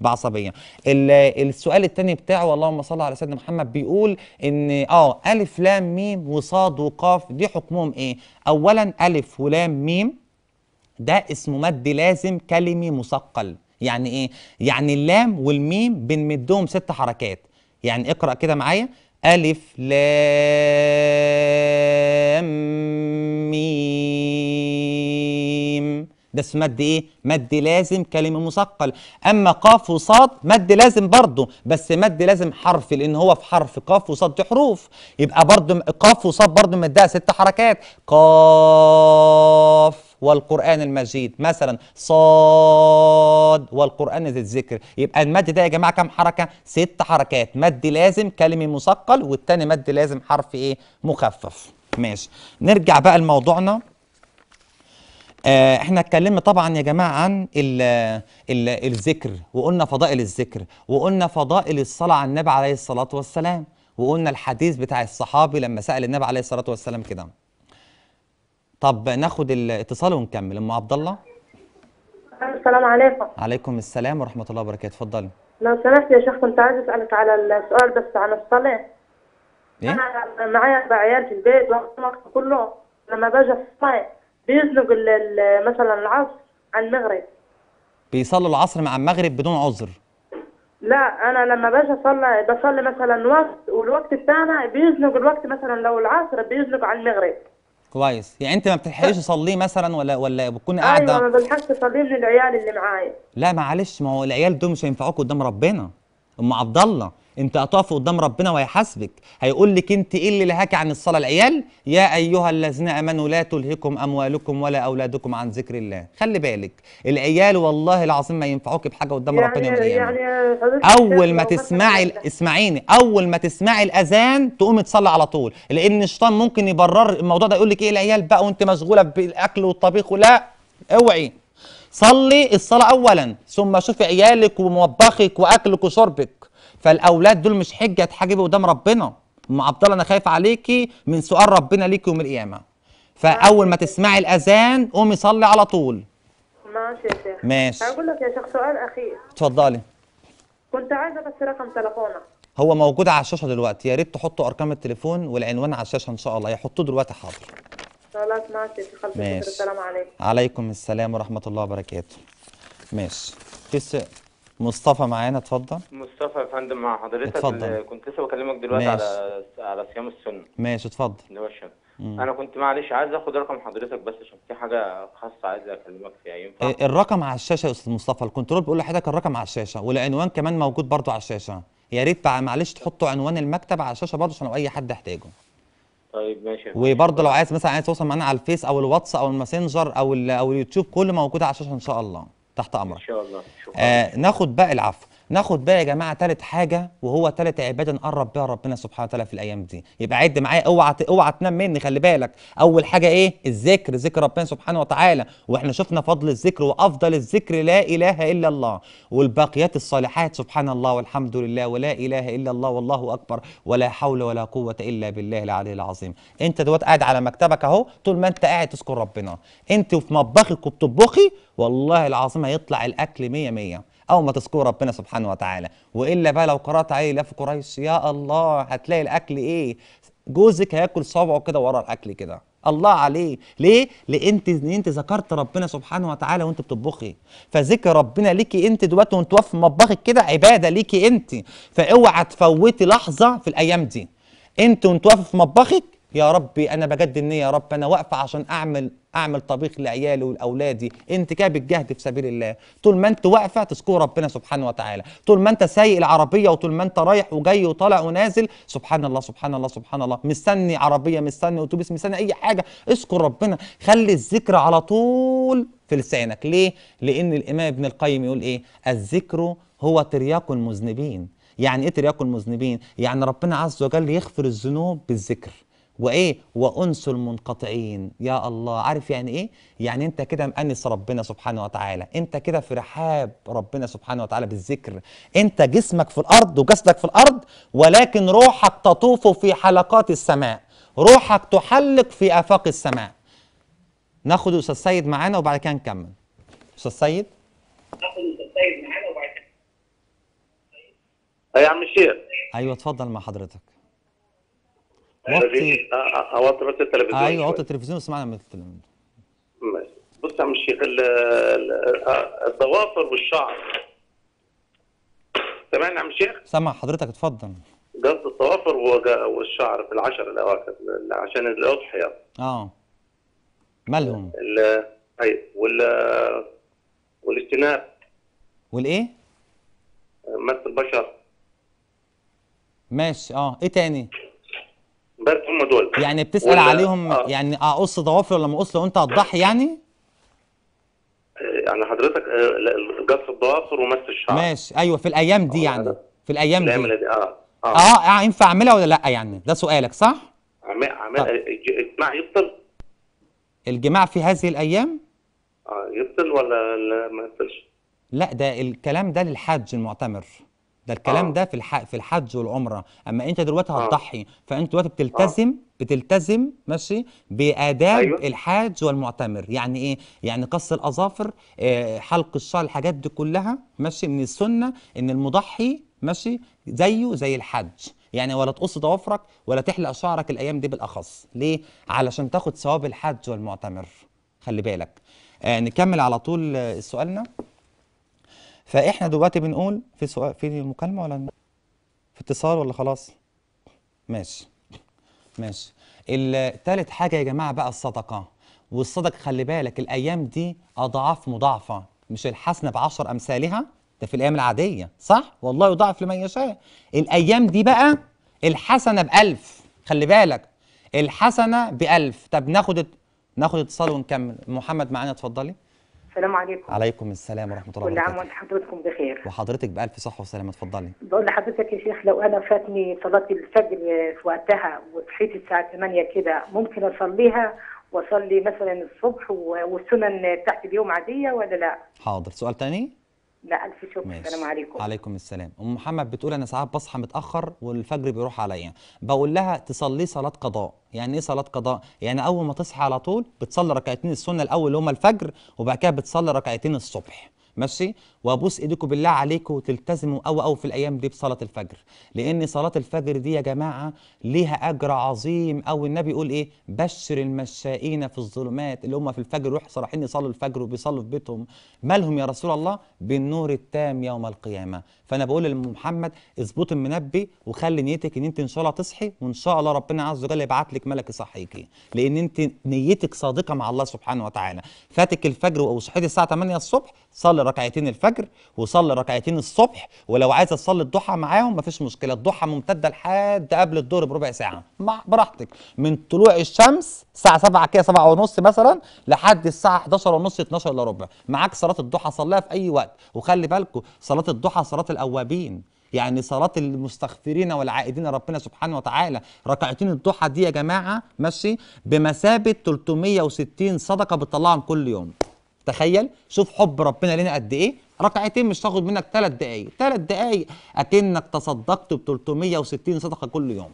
بعصبيه السؤال الثاني بتاعه اللهم صل على سيدنا محمد بيقول ان اه الف لام ميم وصاد وقاف دي حكمهم ايه اولا الف ولام ميم ده اسمه مد لازم كلمي مثقل يعني ايه يعني اللام والميم بنمدهم ست حركات يعني اقرأ كده معايا ألف لام ميم ده اسم مد ايه؟ مد لازم كلمة مثقل، أما قاف وصاد مد لازم برضه، بس مد لازم حرف لأن هو في حرف قاف وصاد دي حروف، يبقى برضه قاف وصاد برضه مدها ست حركات، قاف والقرآن المجيد مثلا صاد والقرآن ذي الذكر يبقى المد ده يا جماعة كام حركة؟ ست حركات مد لازم كلمي مثقل والتاني مد لازم حرف ايه؟ مخفف ماشي نرجع بقى لموضوعنا آه، احنا اتكلمنا طبعا يا جماعه عن الـ الـ الذكر وقلنا فضائل الذكر وقلنا فضائل الصلاه على النبي عليه الصلاه والسلام وقلنا الحديث بتاع الصحابي لما سال النبي عليه الصلاه والسلام كده طب ناخد الاتصال ونكمل ام عبد الله السلام عليكم عليكم السلام ورحمه الله وبركاته اتفضلي لو سمحت يا شيخ كنت عايز اسالك على السؤال بس عن الصلاه إيه؟ انا معايا اربع عيال في البيت وقت كله لما باجي الصلاه بيزنق مثلا العصر عن المغرب بيصلوا العصر مع المغرب بدون عذر لا انا لما باجي اصلي بصلي مثلا وقت والوقت الثاني بيزنق الوقت مثلا لو العصر بيزنق على المغرب كويس يعني انت ما بتلحقيش تصليه مثلا ولا ولا بتكوني أيوة، قاعده ايوه ما بلحقش اصليه للعيال اللي معايا لا معلش ما هو العيال دول مش هينفعوك قدام ربنا ام عبد الله انت هتقف قدام ربنا وهيحاسبك هيقول لك انت ايه اللي لهاك عن الصلاه العيال يا ايها الذين امنوا لا تلهكم اموالكم ولا اولادكم عن ذكر الله خلي بالك العيال والله العظيم ما ينفعوك بحاجه قدام يعني ربنا يوم يعني القيامه يعني اول ما تسمعي اسمعيني اول ما تسمعي الاذان تقومي تصلي على طول لان الشيطان ممكن يبرر الموضوع ده يقول لك ايه العيال بقى وانت مشغوله بالاكل والطبيخ ولا اوعي صلي الصلاه اولا ثم شوفي عيالك ومطبخك واكلك وشربك فالاولاد دول مش حجه هتحاجبي قدام ربنا ام عبد الله انا خايف عليكي من سؤال ربنا ليكي يوم القيامه فاول ما تسمعي الاذان قومي صلي على طول ماشي يا شيخ ماشي هقول لك يا شيخ سؤال اخير اتفضلي كنت عايزه بس رقم تليفونك هو موجود على الشاشه دلوقتي يا ريت تحطوا ارقام التليفون والعنوان على الشاشه ان شاء الله يحطوه دلوقتي حاضر خلاص ماشي خلصت السلام عليكم عليكم السلام ورحمه الله وبركاته ماشي مصطفى معانا اتفضل مصطفى يا فندم مع حضرتك اتفضل. كنت لسه بكلمك دلوقتي ماشي. على على صيام السنه ماشي اتفضل انا كنت معلش عايز اخد رقم حضرتك بس عشان في حاجه خاصه عايز اكلمك فيها ينفع إيه الرقم على الشاشه يا استاذ مصطفى الكنترول بيقول لحضرتك الرقم على الشاشه والعنوان كمان موجود برضو على الشاشه يا ريت معلش تحطوا عنوان المكتب على الشاشه برضو عشان لو اي حد يحتاجه طيب ماشي وبرضه لو عايز مثلا عايز توصل معانا على الفيس او الواتس او الماسنجر او او اليوتيوب كله موجود على الشاشه ان شاء الله تحت امرك ان شاء الله آه ناخد بقى العفو ناخد بقى يا جماعه ثالث حاجه وهو ثالث عباده نقرب بيها ربنا سبحانه وتعالى في الايام دي يبقى عد معايا اوعى اوعى تنام مني خلي بالك اول حاجه ايه الذكر ذكر ربنا سبحانه وتعالى واحنا شفنا فضل الذكر وافضل الذكر لا اله الا الله والباقيات الصالحات سبحان الله والحمد لله ولا اله الا الله والله اكبر ولا حول ولا قوه الا بالله العلي العظيم انت دوت قاعد على مكتبك اهو طول ما انت قاعد تذكر ربنا انت في مطبخك وبتطبخي والله العظيم هيطلع الاكل 100 100 او ما تذكر ربنا سبحانه وتعالى والا بقى لو قرات عليه لف قريش يا الله هتلاقي الاكل ايه جوزك هياكل صبعه كده ورا الاكل كده الله عليه ليه لانت انت ذكرت ربنا سبحانه وتعالى وانت بتطبخي فذكر ربنا ليكي انت دلوقتي وانت واقف في مطبخك كده عباده ليكي انت فاوعى تفوتي لحظه في الايام دي انت وانت واقف في مطبخك يا ربي انا بجد النيه يا رب انا واقفه عشان اعمل اعمل طبيخ لعيالي ولاولادي انت كاب الجهد في سبيل الله طول ما انت واقفه تذكر ربنا سبحانه وتعالى طول ما انت سايق العربيه وطول ما انت رايح وجاي وطالع ونازل سبحان الله سبحان الله سبحان الله مستني عربيه مستني اتوبيس مستني اي حاجه اذكر ربنا خلي الذكر على طول في لسانك ليه لان الامام ابن القيم يقول ايه الذكر هو ترياق المذنبين يعني ايه ترياق المذنبين يعني ربنا عز وجل يغفر الذنوب بالذكر وايه وانس المنقطعين يا الله عارف يعني ايه يعني انت كده مأنس ربنا سبحانه وتعالى انت كده في رحاب ربنا سبحانه وتعالى بالذكر انت جسمك في الارض وجسدك في الارض ولكن روحك تطوف في حلقات السماء روحك تحلق في افاق السماء ناخد استاذ سيد معانا وبعد كده نكمل استاذ سيد ناخد استاذ سيد معانا وبعد كده يا أيوة، عم الشيخ ايوه اتفضل مع حضرتك وطي اوطي بس التلفزيون ايوه اوطي التلفزيون وسمعنا من التلفزيون ماشي بص يا عم الشيخ الضوافر والشعر سامعني يا عم الشيخ؟ سامع حضرتك اتفضل قصد الضوافر والشعر في العشر الاواخر عشان الاضحيه اه مالهم؟ ايوه وال والاجتناب والايه؟ مس البشر ماشي اه ايه تاني؟ بس هم دول يعني بتسال ولا... عليهم آه. يعني اقص ضوافر ولا ما اقص لو انت هتضحي آه. يعني؟ يعني حضرتك آه، جف الضوافر ومس الشعر ماشي ايوه في الايام دي آه. يعني في الايام دي دي آه،, اه اه, آه ينفع اعملها ولا لا يعني ده سؤالك صح؟ اعملها عمال الجماع يفطر الجماع في هذه الايام؟ اه يبطل ولا ما يبطلش؟ لا ده الكلام ده للحاج المعتمر ده الكلام آه. ده في الح... في الحج والعمره اما انت دلوقتي آه. هتضحي آه. فانت دلوقتي بتلتزم آه. بتلتزم ماشي باداب أيوة. الحاج والمعتمر يعني ايه يعني قص الاظافر آه حلق الشعر الحاجات دي كلها ماشي من السنه ان المضحي ماشي زيه زي الحج يعني ولا تقص ضوافرك ولا تحلق شعرك الايام دي بالاخص ليه علشان تاخد ثواب الحج والمعتمر خلي بالك آه نكمل على طول آه، سؤالنا فاحنا دلوقتي بنقول في سؤال في مكالمه ولا في اتصال ولا خلاص ماشي ماشي الثالث حاجه يا جماعه بقى الصدقه والصدقه خلي بالك الايام دي اضعاف مضاعفه مش الحسنه بعشر امثالها ده في الايام العاديه صح والله يضاعف لمن يشاء الايام دي بقى الحسنه بألف خلي بالك الحسنه بألف طب ناخد ناخد اتصال ونكمل محمد معانا اتفضلي السلام عليكم عليكم السلام ورحمه الله وبركاته كل عام وحضرتكم بخير وحضرتك بالف صحه وسلامه اتفضلي بقول لحضرتك يا شيخ لو انا فاتني صلاه الفجر في وقتها وصحيت الساعه 8 كده ممكن اصليها واصلي مثلا الصبح والسنن بتاعت اليوم عاديه ولا لا حاضر سؤال تاني لا الف شكر السلام عليكم عليكم السلام ام محمد بتقول انا ساعات بصحى متاخر والفجر بيروح عليا بقول لها تصلي صلاه قضاء يعني ايه صلاه قضاء يعني اول ما تصحى على طول بتصلي ركعتين السنه الاول اللي هما الفجر وبعد كده بتصلي ركعتين الصبح ماشي وابوس ايديكم بالله عليكم تلتزموا قوي قوي في الايام دي بصلاه الفجر لان صلاه الفجر دي يا جماعه ليها اجر عظيم او النبي يقول ايه بشر المشائين في الظلمات اللي هم في الفجر يروحوا صالحين يصلوا الفجر وبيصلوا في بيتهم مالهم يا رسول الله بالنور التام يوم القيامه فانا بقول لمحمد اظبط المنبي وخلي نيتك ان انت ان شاء الله تصحي وان شاء الله ربنا عز وجل يبعت لك ملك يصحيكي لان انت نيتك صادقه مع الله سبحانه وتعالى فاتك الفجر وصحيتي الساعه 8 الصبح صلي ركعتين الفجر الفجر وصلي ركعتين الصبح ولو عايز تصلي الضحى معاهم مفيش مشكله الضحى ممتده لحد قبل الظهر بربع ساعه مع براحتك من طلوع الشمس الساعه 7 كده 7 ونص مثلا لحد الساعه 11 ونص 12 الا ربع معاك صلاه الضحى صليها في اي وقت وخلي بالكم صلاه الضحى صلاه الاوابين يعني صلاة المستغفرين والعائدين ربنا سبحانه وتعالى ركعتين الضحى دي يا جماعة ماشي بمثابة 360 صدقة بتطلعهم كل يوم تخيل شوف حب ربنا لنا قد ايه ركعتين مش تاخد منك ثلاث دقايق ثلاث دقايق اكنك تصدقت ب 360 صدقه كل يوم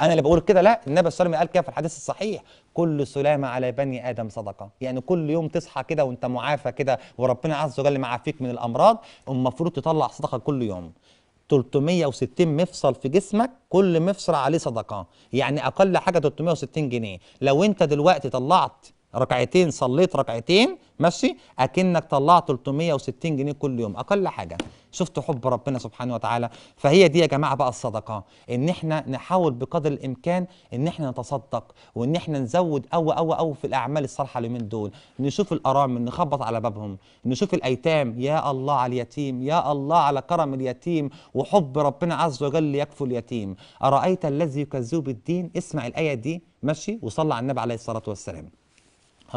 انا اللي بقول كده لا النبي صلى الله عليه وسلم قال كده في الحديث الصحيح كل سلامه على بني ادم صدقه يعني كل يوم تصحى كده وانت معافى كده وربنا عز وجل معافيك من الامراض المفروض تطلع صدقه كل يوم 360 مفصل في جسمك كل مفصل عليه صدقه يعني اقل حاجه 360 جنيه لو انت دلوقتي طلعت ركعتين صليت ركعتين ماشي اكنك طلعت 360 جنيه كل يوم اقل حاجه شفت حب ربنا سبحانه وتعالى فهي دي يا جماعه بقى الصدقه ان احنا نحاول بقدر الامكان ان احنا نتصدق وان احنا نزود او او او في الاعمال الصالحه اليومين دول نشوف الارامل نخبط على بابهم نشوف الايتام يا الله على اليتيم يا الله على كرم اليتيم وحب ربنا عز وجل يكفو اليتيم ارايت الذي يكذب بالدين اسمع الايه دي ماشي وصلى على النبي عليه الصلاه والسلام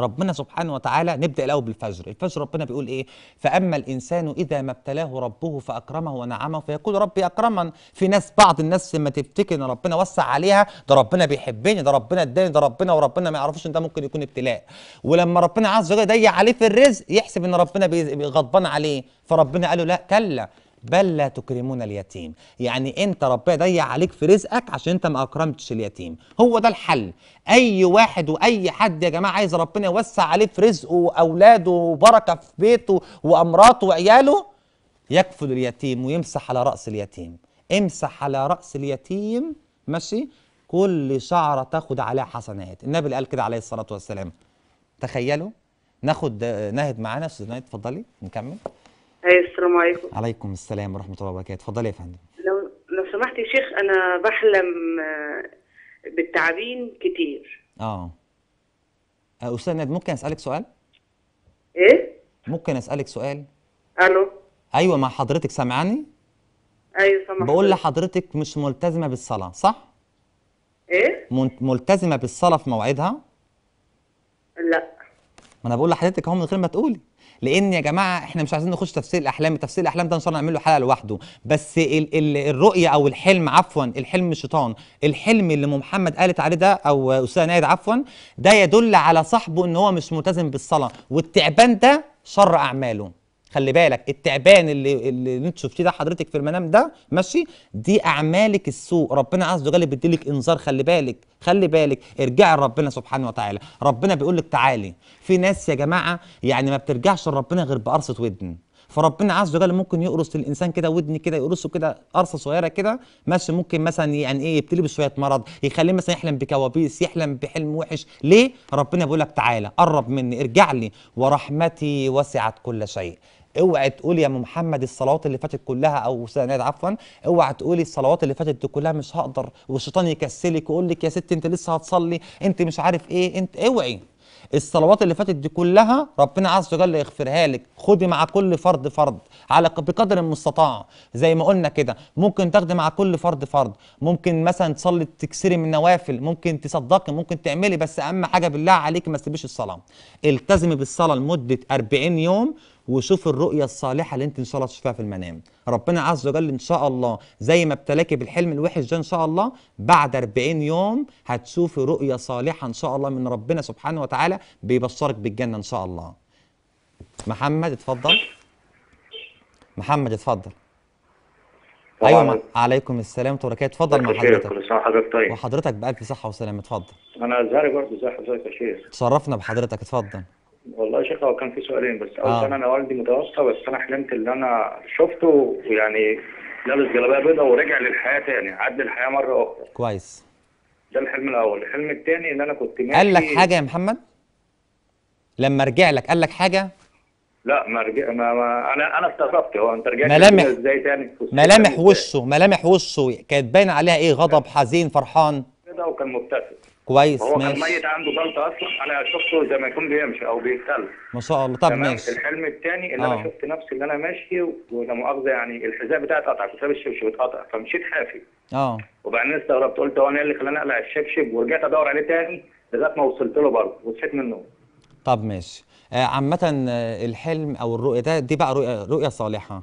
ربنا سبحانه وتعالى نبدا الاول بالفجر الفجر ربنا بيقول ايه فاما الانسان اذا ما ابتلاه ربه فاكرمه ونعمه فيقول ربي اكرمن في ناس بعض الناس لما تفتكر ان ربنا وسع عليها ده ربنا بيحبني ده ربنا اداني ده ربنا وربنا ما يعرفوش ان ده ممكن يكون ابتلاء ولما ربنا عز وجل ضيق عليه في الرزق يحسب ان ربنا غضبان عليه فربنا قال له لا كلا بل لا تكرمون اليتيم يعني انت ربنا ضيق عليك في رزقك عشان انت ما اكرمتش اليتيم هو ده الحل اي واحد واي حد يا جماعه عايز ربنا يوسع عليه في رزقه واولاده وبركه في بيته وامراته وعياله يكفل اليتيم ويمسح على راس اليتيم امسح على راس اليتيم ماشي كل شعره تاخد عليها حسنات النبي قال كده عليه الصلاه والسلام تخيلوا ناخد ناهد معانا استاذ اتفضلي نكمل هاي السلام عليكم عليكم السلام ورحمه الله وبركاته اتفضلي يا فندم لو لو سمحت يا شيخ انا بحلم آه، بالتعابين كتير اه, آه، استاذ ناد ممكن اسالك سؤال ايه ممكن اسالك سؤال الو ايوه مع حضرتك سامعاني ايوه سامعاني بقول لحضرتك مش ملتزمه بالصلاه صح ايه ملتزمه بالصلاه في موعدها لا ما انا بقول لحضرتك اهو من غير ما تقولي لان يا جماعه احنا مش عايزين نخش تفسير الاحلام تفسير الاحلام ده ان شاء الله نعمله حلقه لوحده بس ال ال الرؤيه او الحلم عفوا الحلم الشيطان الحلم اللي ام محمد قالت عليه ده او استاذ نايد عفوا ده يدل على صاحبه ان هو مش ملتزم بالصلاه والتعبان ده شر اعماله خلي بالك التعبان اللي اللي انت شفتيه ده حضرتك في المنام ده ماشي دي اعمالك السوء ربنا عز وجل بيديلك انذار خلي بالك خلي بالك ارجعي لربنا سبحانه وتعالى ربنا بيقول لك تعالي في ناس يا جماعه يعني ما بترجعش لربنا غير بقرصه ودن فربنا عز وجل ممكن يقرص الانسان كده ودن كده يقرصه كده قرصه صغيره كده ماشي ممكن مثلا يعني ايه يبتلي بشويه مرض يخليه مثلا يحلم بكوابيس يحلم بحلم وحش ليه ربنا بيقول لك تعالى قرب مني ارجع لي ورحمتي وسعت كل شيء اوعى تقولي يا ام محمد الصلوات اللي فاتت كلها او سناد عفوا اوعى تقولي الصلوات اللي فاتت دي كلها مش هقدر والشيطان يكسلك ويقول لك يا ست انت لسه هتصلي انت مش عارف ايه انت اوعي الصلوات اللي فاتت دي كلها ربنا عز وجل يغفرها لك خدي مع كل فرد فرد على بقدر المستطاع زي ما قلنا كده ممكن تاخدي مع كل فرد فرد ممكن مثلا تصلي تكسري من نوافل ممكن تصدقي ممكن تعملي بس اهم حاجه بالله عليك ما تسيبيش الصلاه التزمي بالصلاه لمده 40 يوم وشوف الرؤية الصالحة اللي انت ان شاء الله تشوفها في المنام ربنا عز وجل ان شاء الله زي ما ابتلاكي بالحلم الوحش ده ان شاء الله بعد 40 يوم هتشوفي رؤية صالحة ان شاء الله من ربنا سبحانه وتعالى بيبشرك بالجنة ان شاء الله محمد اتفضل محمد اتفضل ايوه ما... عليكم السلام وبركاته الله اتفضل مع حضرتك كل سنه وحضرتك طيب وحضرتك بالف صحه وسلامه اتفضل انا ازهري برضه زي حضرتك يا شيخ تشرفنا بحضرتك اتفضل والله يا شيخ هو كان في سؤالين بس اول آه. انا والدي متوفى بس انا حلمت ان انا شفته يعني لابس جلابيه بيضاء ورجع للحياه تاني عاد للحياه مره اخرى كويس ده الحلم الاول الحلم الثاني ان انا كنت ماشي قال لك حاجه يا محمد لما رجع لك قال لك حاجه لا ما, رجع ما, ما انا انا استغربت هو انت رجعت ملامح ازاي تاني ملامح وشه ملامح وشه كانت باين عليها ايه غضب حزين فرحان كده وكان مبتسم كويس هو ماشي. هو الميت عنده جلطه اصلا انا شفته زي ما يكون بيمشي او بيتكلم ما شاء الله طب ماشي الحلم الثاني اللي آه. انا شفت نفسي اللي انا ماشي ولا مؤاخذه يعني الحذاء بتاعي اتقطع كنت لابس شبشب اتقطع فمشيت خافي اه وبعدين استغربت قلت هو انا اللي خلاني اقلع الشبشب ورجعت ادور عليه تاني لغايه ما وصلت له برضه وصحيت من النوم طب ماشي آه عامة آه، الحلم أو الرؤية ده دي بقى رؤية, رؤية صالحة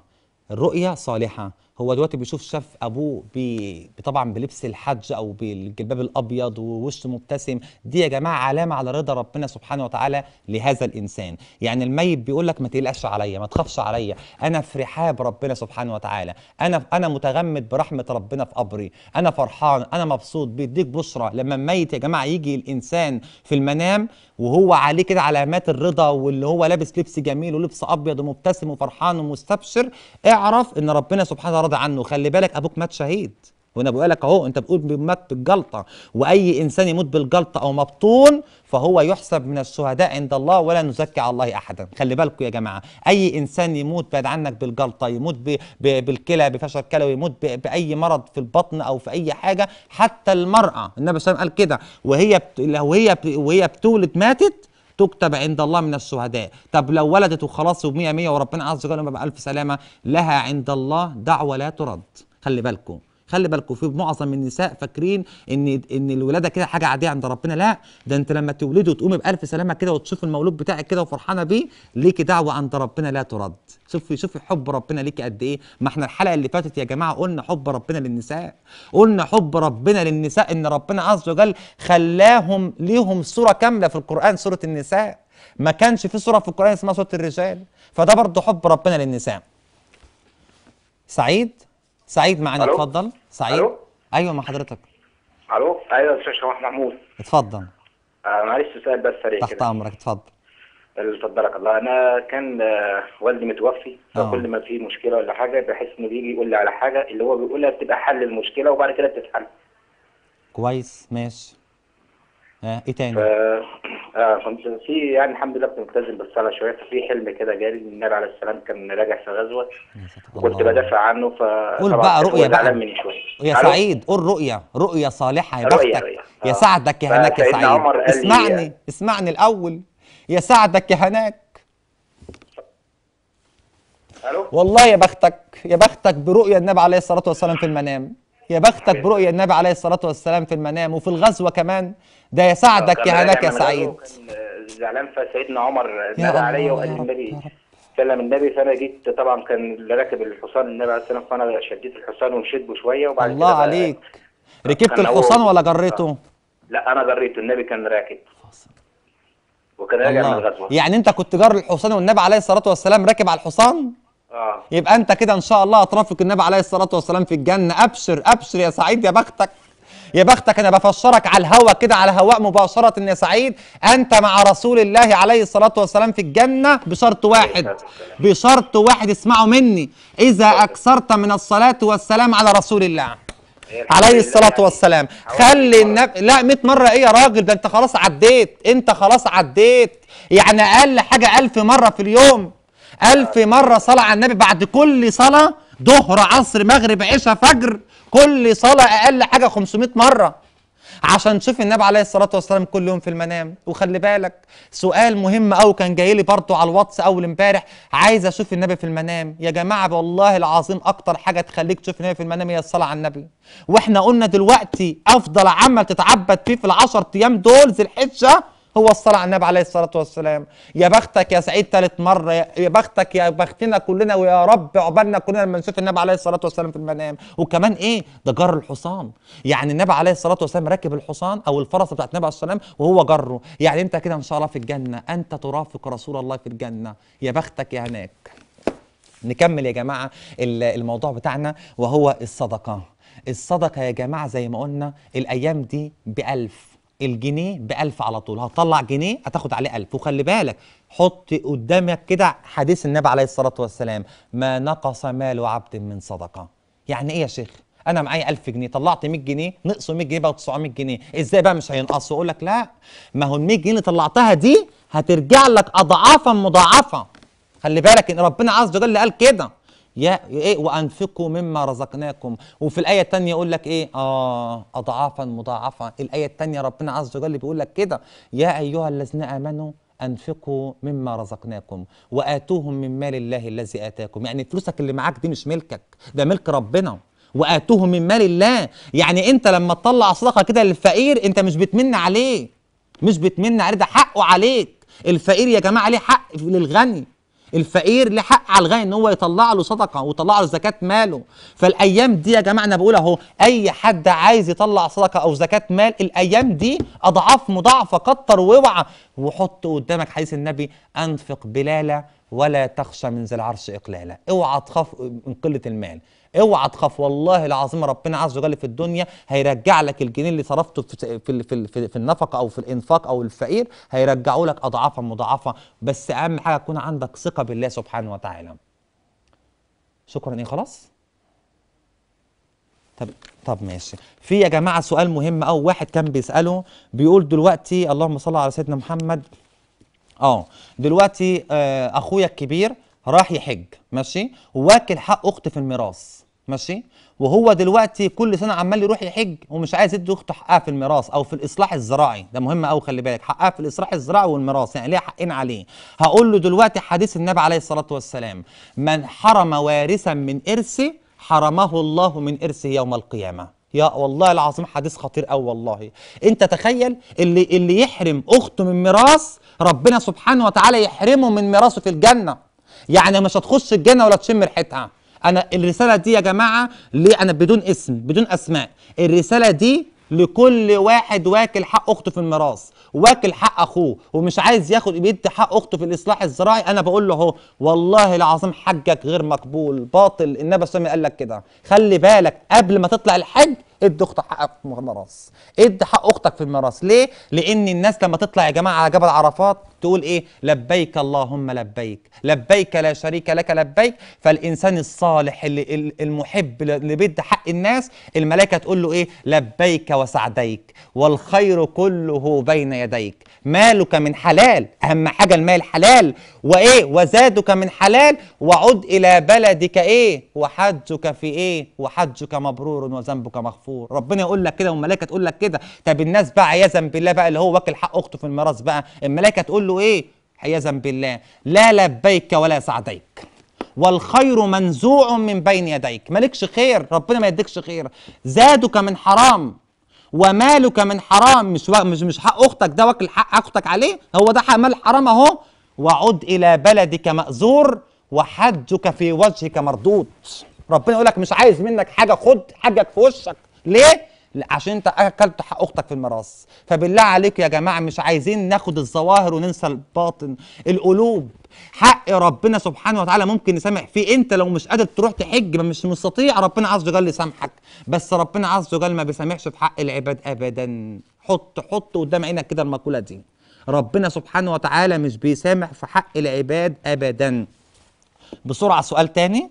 الرؤية صالحة هو دلوقتي بيشوف شاف ابوه بي طبعا بلبس الحج او بالجلباب الابيض ووشه مبتسم دي يا جماعه علامه على رضا ربنا سبحانه وتعالى لهذا الانسان يعني الميت بيقول لك ما تقلقش عليا ما تخافش عليا انا في رحاب ربنا سبحانه وتعالى انا انا متغمد برحمه ربنا في قبري انا فرحان انا مبسوط بيديك بشرى لما الميت يا جماعه يجي الانسان في المنام وهو عليه كده علامات الرضا واللي هو لابس لبس جميل ولبس ابيض ومبتسم وفرحان ومستبشر اعرف ان ربنا سبحانه اعرض عنه خلي بالك ابوك مات شهيد وانا بقول لك اهو انت بتقول مات بالجلطه واي انسان يموت بالجلطه او مبطون فهو يحسب من الشهداء عند الله ولا نزكي على الله احدا خلي بالكم يا جماعه اي انسان يموت بعد عنك بالجلطه يموت بـ بـ بالكلى بفشل كلوي يموت بـ باي مرض في البطن او في اي حاجه حتى المراه النبي صلى الله عليه وسلم قال كده وهي وهي وهي بتولد ماتت تكتب عند الله من الشهداء طب لو ولدت وخلاص و100 100 وربنا عز وجل بقى ألف سلامة لها عند الله دعوة لا ترد خلي بالكم خلي بالكم في معظم النساء فاكرين ان ان الولاده كده حاجه عاديه عند ربنا لا ده انت لما تولدي وتقومي بالف سلامه كده وتشوفي المولود بتاعك كده وفرحانه بيه ليكي دعوه عند ربنا لا ترد شوفي شوفي حب ربنا ليكي قد ايه ما احنا الحلقه اللي فاتت يا جماعه قلنا حب ربنا للنساء قلنا حب ربنا للنساء ان ربنا عز وجل خلاهم ليهم صوره كامله في القران سوره النساء ما كانش في صوره في القران اسمها صوره الرجال فده برضه حب ربنا للنساء سعيد سعيد معانا اتفضل سعيد ألو؟ ايوه مع حضرتك الو ايوه استاذ شرف محمود اتفضل آه معلش سؤال بس سريع تحت امرك اتفضل تفضلك الله انا كان آه، والدي متوفي فكل آه. ما في مشكله ولا حاجه بحس انه بيجي يقول لي على حاجه اللي هو بيقولها بتبقى حل المشكله وبعد كده بتتحل كويس ماشي آه، ايه تاني؟ آه، كنت في يعني الحمد لله كنت ملتزم بالصلاه شويه ففي حلم كده جالي ان النبي عليه السلام كان راجع في غزوه وكنت بدافع عنه ف قول بقى رؤيه بقى مني شويه يا سعيد قول رؤيه رؤيه صالحه يا بختك آه. يا سعدك يا هناك يا سعيد اسمعني اسمعني الاول يا سعدك يا هناك والله يا بختك يا بختك برؤيا النبي عليه الصلاه والسلام في المنام يا بختك برؤية النبي عليه الصلاة والسلام في المنام وفي الغزوة كمان ده يساعدك آه، يا سعيد زعلان فسيدنا عمر نادى عليا وقال النبي سلم النبي فانا جيت طبعا كان راكب الحصان النبي عليه الصلاه والسلام فانا شديت الحصان ومشيت بشويه وبعد الله كده عليك ركبت الحصان ولا آه. جريته؟ لا انا جريته النبي كان راكب وكان راجع من الغزوه يعني انت كنت جار الحصان والنبي عليه الصلاه والسلام راكب على الحصان؟ آه. يبقى انت كده ان شاء الله هترافق النبي عليه الصلاه والسلام في الجنه ابشر ابشر يا سعيد يا بختك يا بختك انا بفشرك على الهواء كده على هواء مباشره يا سعيد انت مع رسول الله عليه الصلاه والسلام في الجنه بشرط واحد بشرط واحد اسمعوا مني اذا اكثرت من الصلاه والسلام على رسول الله عليه الصلاه والسلام خلي النبي لا 100 مره ايه يا راجل ده انت خلاص عديت انت خلاص عديت يعني اقل حاجه 1000 مره في اليوم ألف مرة صلاة على النبي بعد كل صلاة ظهر عصر مغرب عشاء فجر كل صلاة أقل حاجة 500 مرة عشان تشوف النبي عليه الصلاة والسلام كل يوم في المنام وخلي بالك سؤال مهم أو كان جاي لي برضه على الواتس أول امبارح عايز أشوف النبي في المنام يا جماعة والله العظيم أكتر حاجة تخليك تشوف النبي في المنام هي الصلاة على النبي وإحنا قلنا دلوقتي أفضل عمل تتعبد فيه في العشر أيام دول ذي الحجة هو الصلاة على النبي عليه الصلاة والسلام يا بختك يا سعيد ثالث مرة يا بختك يا بختنا كلنا ويا رب عقبالنا كلنا لما نشوف النبي عليه الصلاة والسلام في المنام وكمان ايه ده جر الحصان يعني النبي عليه الصلاة والسلام راكب الحصان او الفرس بتاعت النبي عليه الصلاة والسلام وهو جره يعني انت كده ان شاء الله في الجنة انت ترافق رسول الله في الجنة يا بختك يا هناك نكمل يا جماعة الموضوع بتاعنا وهو الصدقة الصدقة يا جماعة زي ما قلنا الأيام دي بألف الجنيه ب 1000 على طول هتطلع جنيه هتاخد عليه 1000 وخلي بالك حط قدامك كده حديث النبي عليه الصلاة والسلام ما نقص مال عبد من صدقة يعني إيه يا شيخ انا معايا 1000 جنيه طلعت 100 جنيه نقصوا 100 جنيه بقى 900 جنيه ازاي بقى مش هينقصوا اقول لك لا ما هو ال 100 جنيه اللي طلعتها دي هترجع لك اضعافا مضاعفه خلي بالك ان ربنا عز وجل قال كده يا ايه وانفقوا مما رزقناكم وفي الايه الثانيه يقول لك ايه اه اضعافا مضاعفه الايه الثانيه ربنا عز وجل بيقول لك كده يا ايها الذين امنوا انفقوا مما رزقناكم واتوهم من مال الله الذي اتاكم يعني فلوسك اللي معاك دي مش ملكك ده ملك ربنا واتوهم من مال الله يعني انت لما تطلع صدقه كده للفقير انت مش بتمن عليه مش بتمن عليه ده حقه عليك الفقير يا جماعه ليه حق للغني الفقير ليه حق على الغني ان هو يطلع له صدقه ويطلع له زكاه ماله فالايام دي يا جماعه انا بقول اهو اي حد عايز يطلع صدقه او زكاه مال الايام دي اضعاف مضاعفه كتر واوعى وحط قدامك حديث النبي انفق بلالا ولا تخشى من ذي العرش اقلالا اوعى تخاف من قله المال اوعى تخاف والله العظيم ربنا عز وجل في الدنيا هيرجع لك الجنيه اللي صرفته في في في, في النفقه او في الانفاق او الفقير هيرجعه لك اضعافا مضاعفه بس اهم حاجه تكون عندك ثقه بالله سبحانه وتعالى شكرا ايه خلاص طب طب ماشي في يا جماعه سؤال مهم او واحد كان بيساله بيقول دلوقتي اللهم صل على سيدنا محمد اه دلوقتي آه، اخويا الكبير راح يحج ماشي واكل حق اختي في الميراث ماشي وهو دلوقتي كل سنه عمال يروح يحج ومش عايز يدي اخته حقها في الميراث او في الاصلاح الزراعي ده مهم قوي خلي بالك حقها في الاصلاح الزراعي والميراث يعني ليها حقين عليه هقول له دلوقتي حديث النبي عليه الصلاه والسلام من حرم وارثا من ارثه حرمه الله من ارثه يوم القيامه يا والله العظيم حديث خطير قوي والله انت تخيل اللي اللي يحرم اخته من ميراث ربنا سبحانه وتعالى يحرمه من ميراثه في الجنه يعني مش هتخش الجنه ولا تشم ريحتها انا الرساله دي يا جماعه ليه انا بدون اسم بدون اسماء الرساله دي لكل واحد واكل حق اخته في الميراث واكل حق اخوه ومش عايز ياخد بيدي حق اخته في الاصلاح الزراعي انا بقول له اهو والله العظيم حجك غير مقبول باطل النبي صلى الله عليه وسلم قال لك كده خلي بالك قبل ما تطلع الحج ادي اختك حقك في الميراث ادي حق اختك في الميراث ليه لان الناس لما تطلع يا جماعه على جبل عرفات تقول ايه لبيك اللهم لبيك لبيك لا شريك لك لبيك فالانسان الصالح اللي المحب اللي بيد حق الناس الملائكه تقول له ايه لبيك وسعديك والخير كله بين يديك مالك من حلال اهم حاجه المال حلال وايه وزادك من حلال وعد الى بلدك ايه وحجك في ايه وحجك مبرور وذنبك مغفور ربنا يقول لك كده والملائكه تقول لك كده طب الناس بقى عياذا بالله بقى اللي هو واكل حق اخته في الميراث بقى الملائكه تقول له له ايه عياذا بالله لا لبيك ولا سعديك والخير منزوع من بين يديك مالكش خير ربنا ما يديكش خير زادك من حرام ومالك من حرام مش و... مش مش حق اختك ده واكل حق اختك عليه هو ده حق مال حرام اهو وعد الى بلدك مأزور وحجك في وجهك مردود ربنا يقول لك مش عايز منك حاجه خد حاجك في وشك ليه عشان انت اكلت حق اختك في المراس فبالله عليك يا جماعه مش عايزين ناخد الظواهر وننسى الباطن القلوب حق ربنا سبحانه وتعالى ممكن نسامح فيه انت لو مش قادر تروح تحج مش مستطيع ربنا عز وجل يسامحك بس ربنا عز وجل ما بيسامحش في حق العباد ابدا حط حط قدام عينك كده المقوله دي ربنا سبحانه وتعالى مش بيسامح في حق العباد ابدا بسرعه سؤال تاني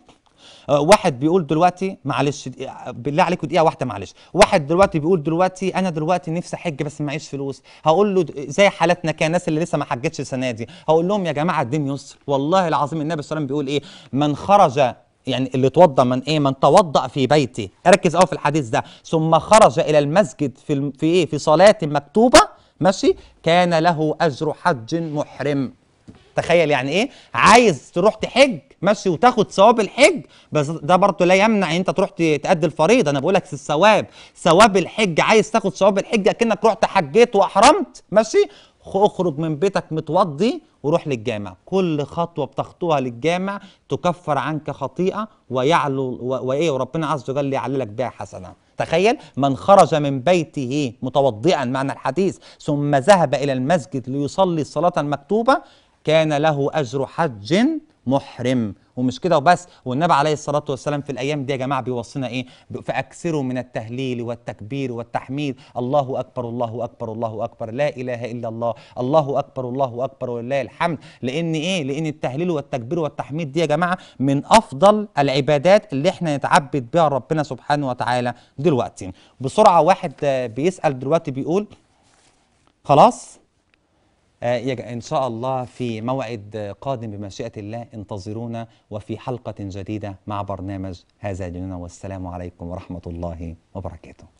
آه، واحد بيقول دلوقتي معلش بالله عليكم دقيقه واحده معلش واحد دلوقتي بيقول دلوقتي انا دلوقتي نفسي احج بس معيش فلوس هقول له زي حالتنا كان الناس اللي لسه ما حجتش السنه دي هقول لهم يا جماعه الدين يسر والله العظيم النبي صلى الله عليه وسلم بيقول ايه من خرج يعني اللي توضى من ايه من توضا في بيته ركز قوي في الحديث ده ثم خرج الى المسجد في في ايه في صلاه مكتوبه ماشي كان له اجر حج محرم تخيل يعني ايه عايز تروح تحج ماشي وتاخد ثواب الحج بس ده برضه لا يمنع ان انت تروح تأدي الفريضه انا بقول لك الثواب ثواب الحج عايز تاخد ثواب الحج اكنك رحت حجيت واحرمت ماشي اخرج من بيتك متوضي وروح للجامع كل خطوه بتخطوها للجامع تكفر عنك خطيئه ويعلو وايه وربنا عز وجل يعللك بها حسنه تخيل من خرج من بيته متوضئا معنى الحديث ثم ذهب الى المسجد ليصلي صلاه مكتوبه كان له أجر حج محرم ومش كده وبس والنبي عليه الصلاة والسلام في الأيام دي يا جماعة بيوصينا إيه فأكثروا من التهليل والتكبير والتحميد الله أكبر الله أكبر الله أكبر لا إله إلا الله الله أكبر الله أكبر ولله الحمد لأن إيه لأن التهليل والتكبير والتحميد دي يا جماعة من أفضل العبادات اللي إحنا نتعبد بها ربنا سبحانه وتعالى دلوقتي بسرعة واحد بيسأل دلوقتي بيقول خلاص آه، إن شاء الله في موعد قادم بمشيئة الله انتظرونا وفي حلقة جديدة مع برنامج هذا ديننا والسلام عليكم ورحمة الله وبركاته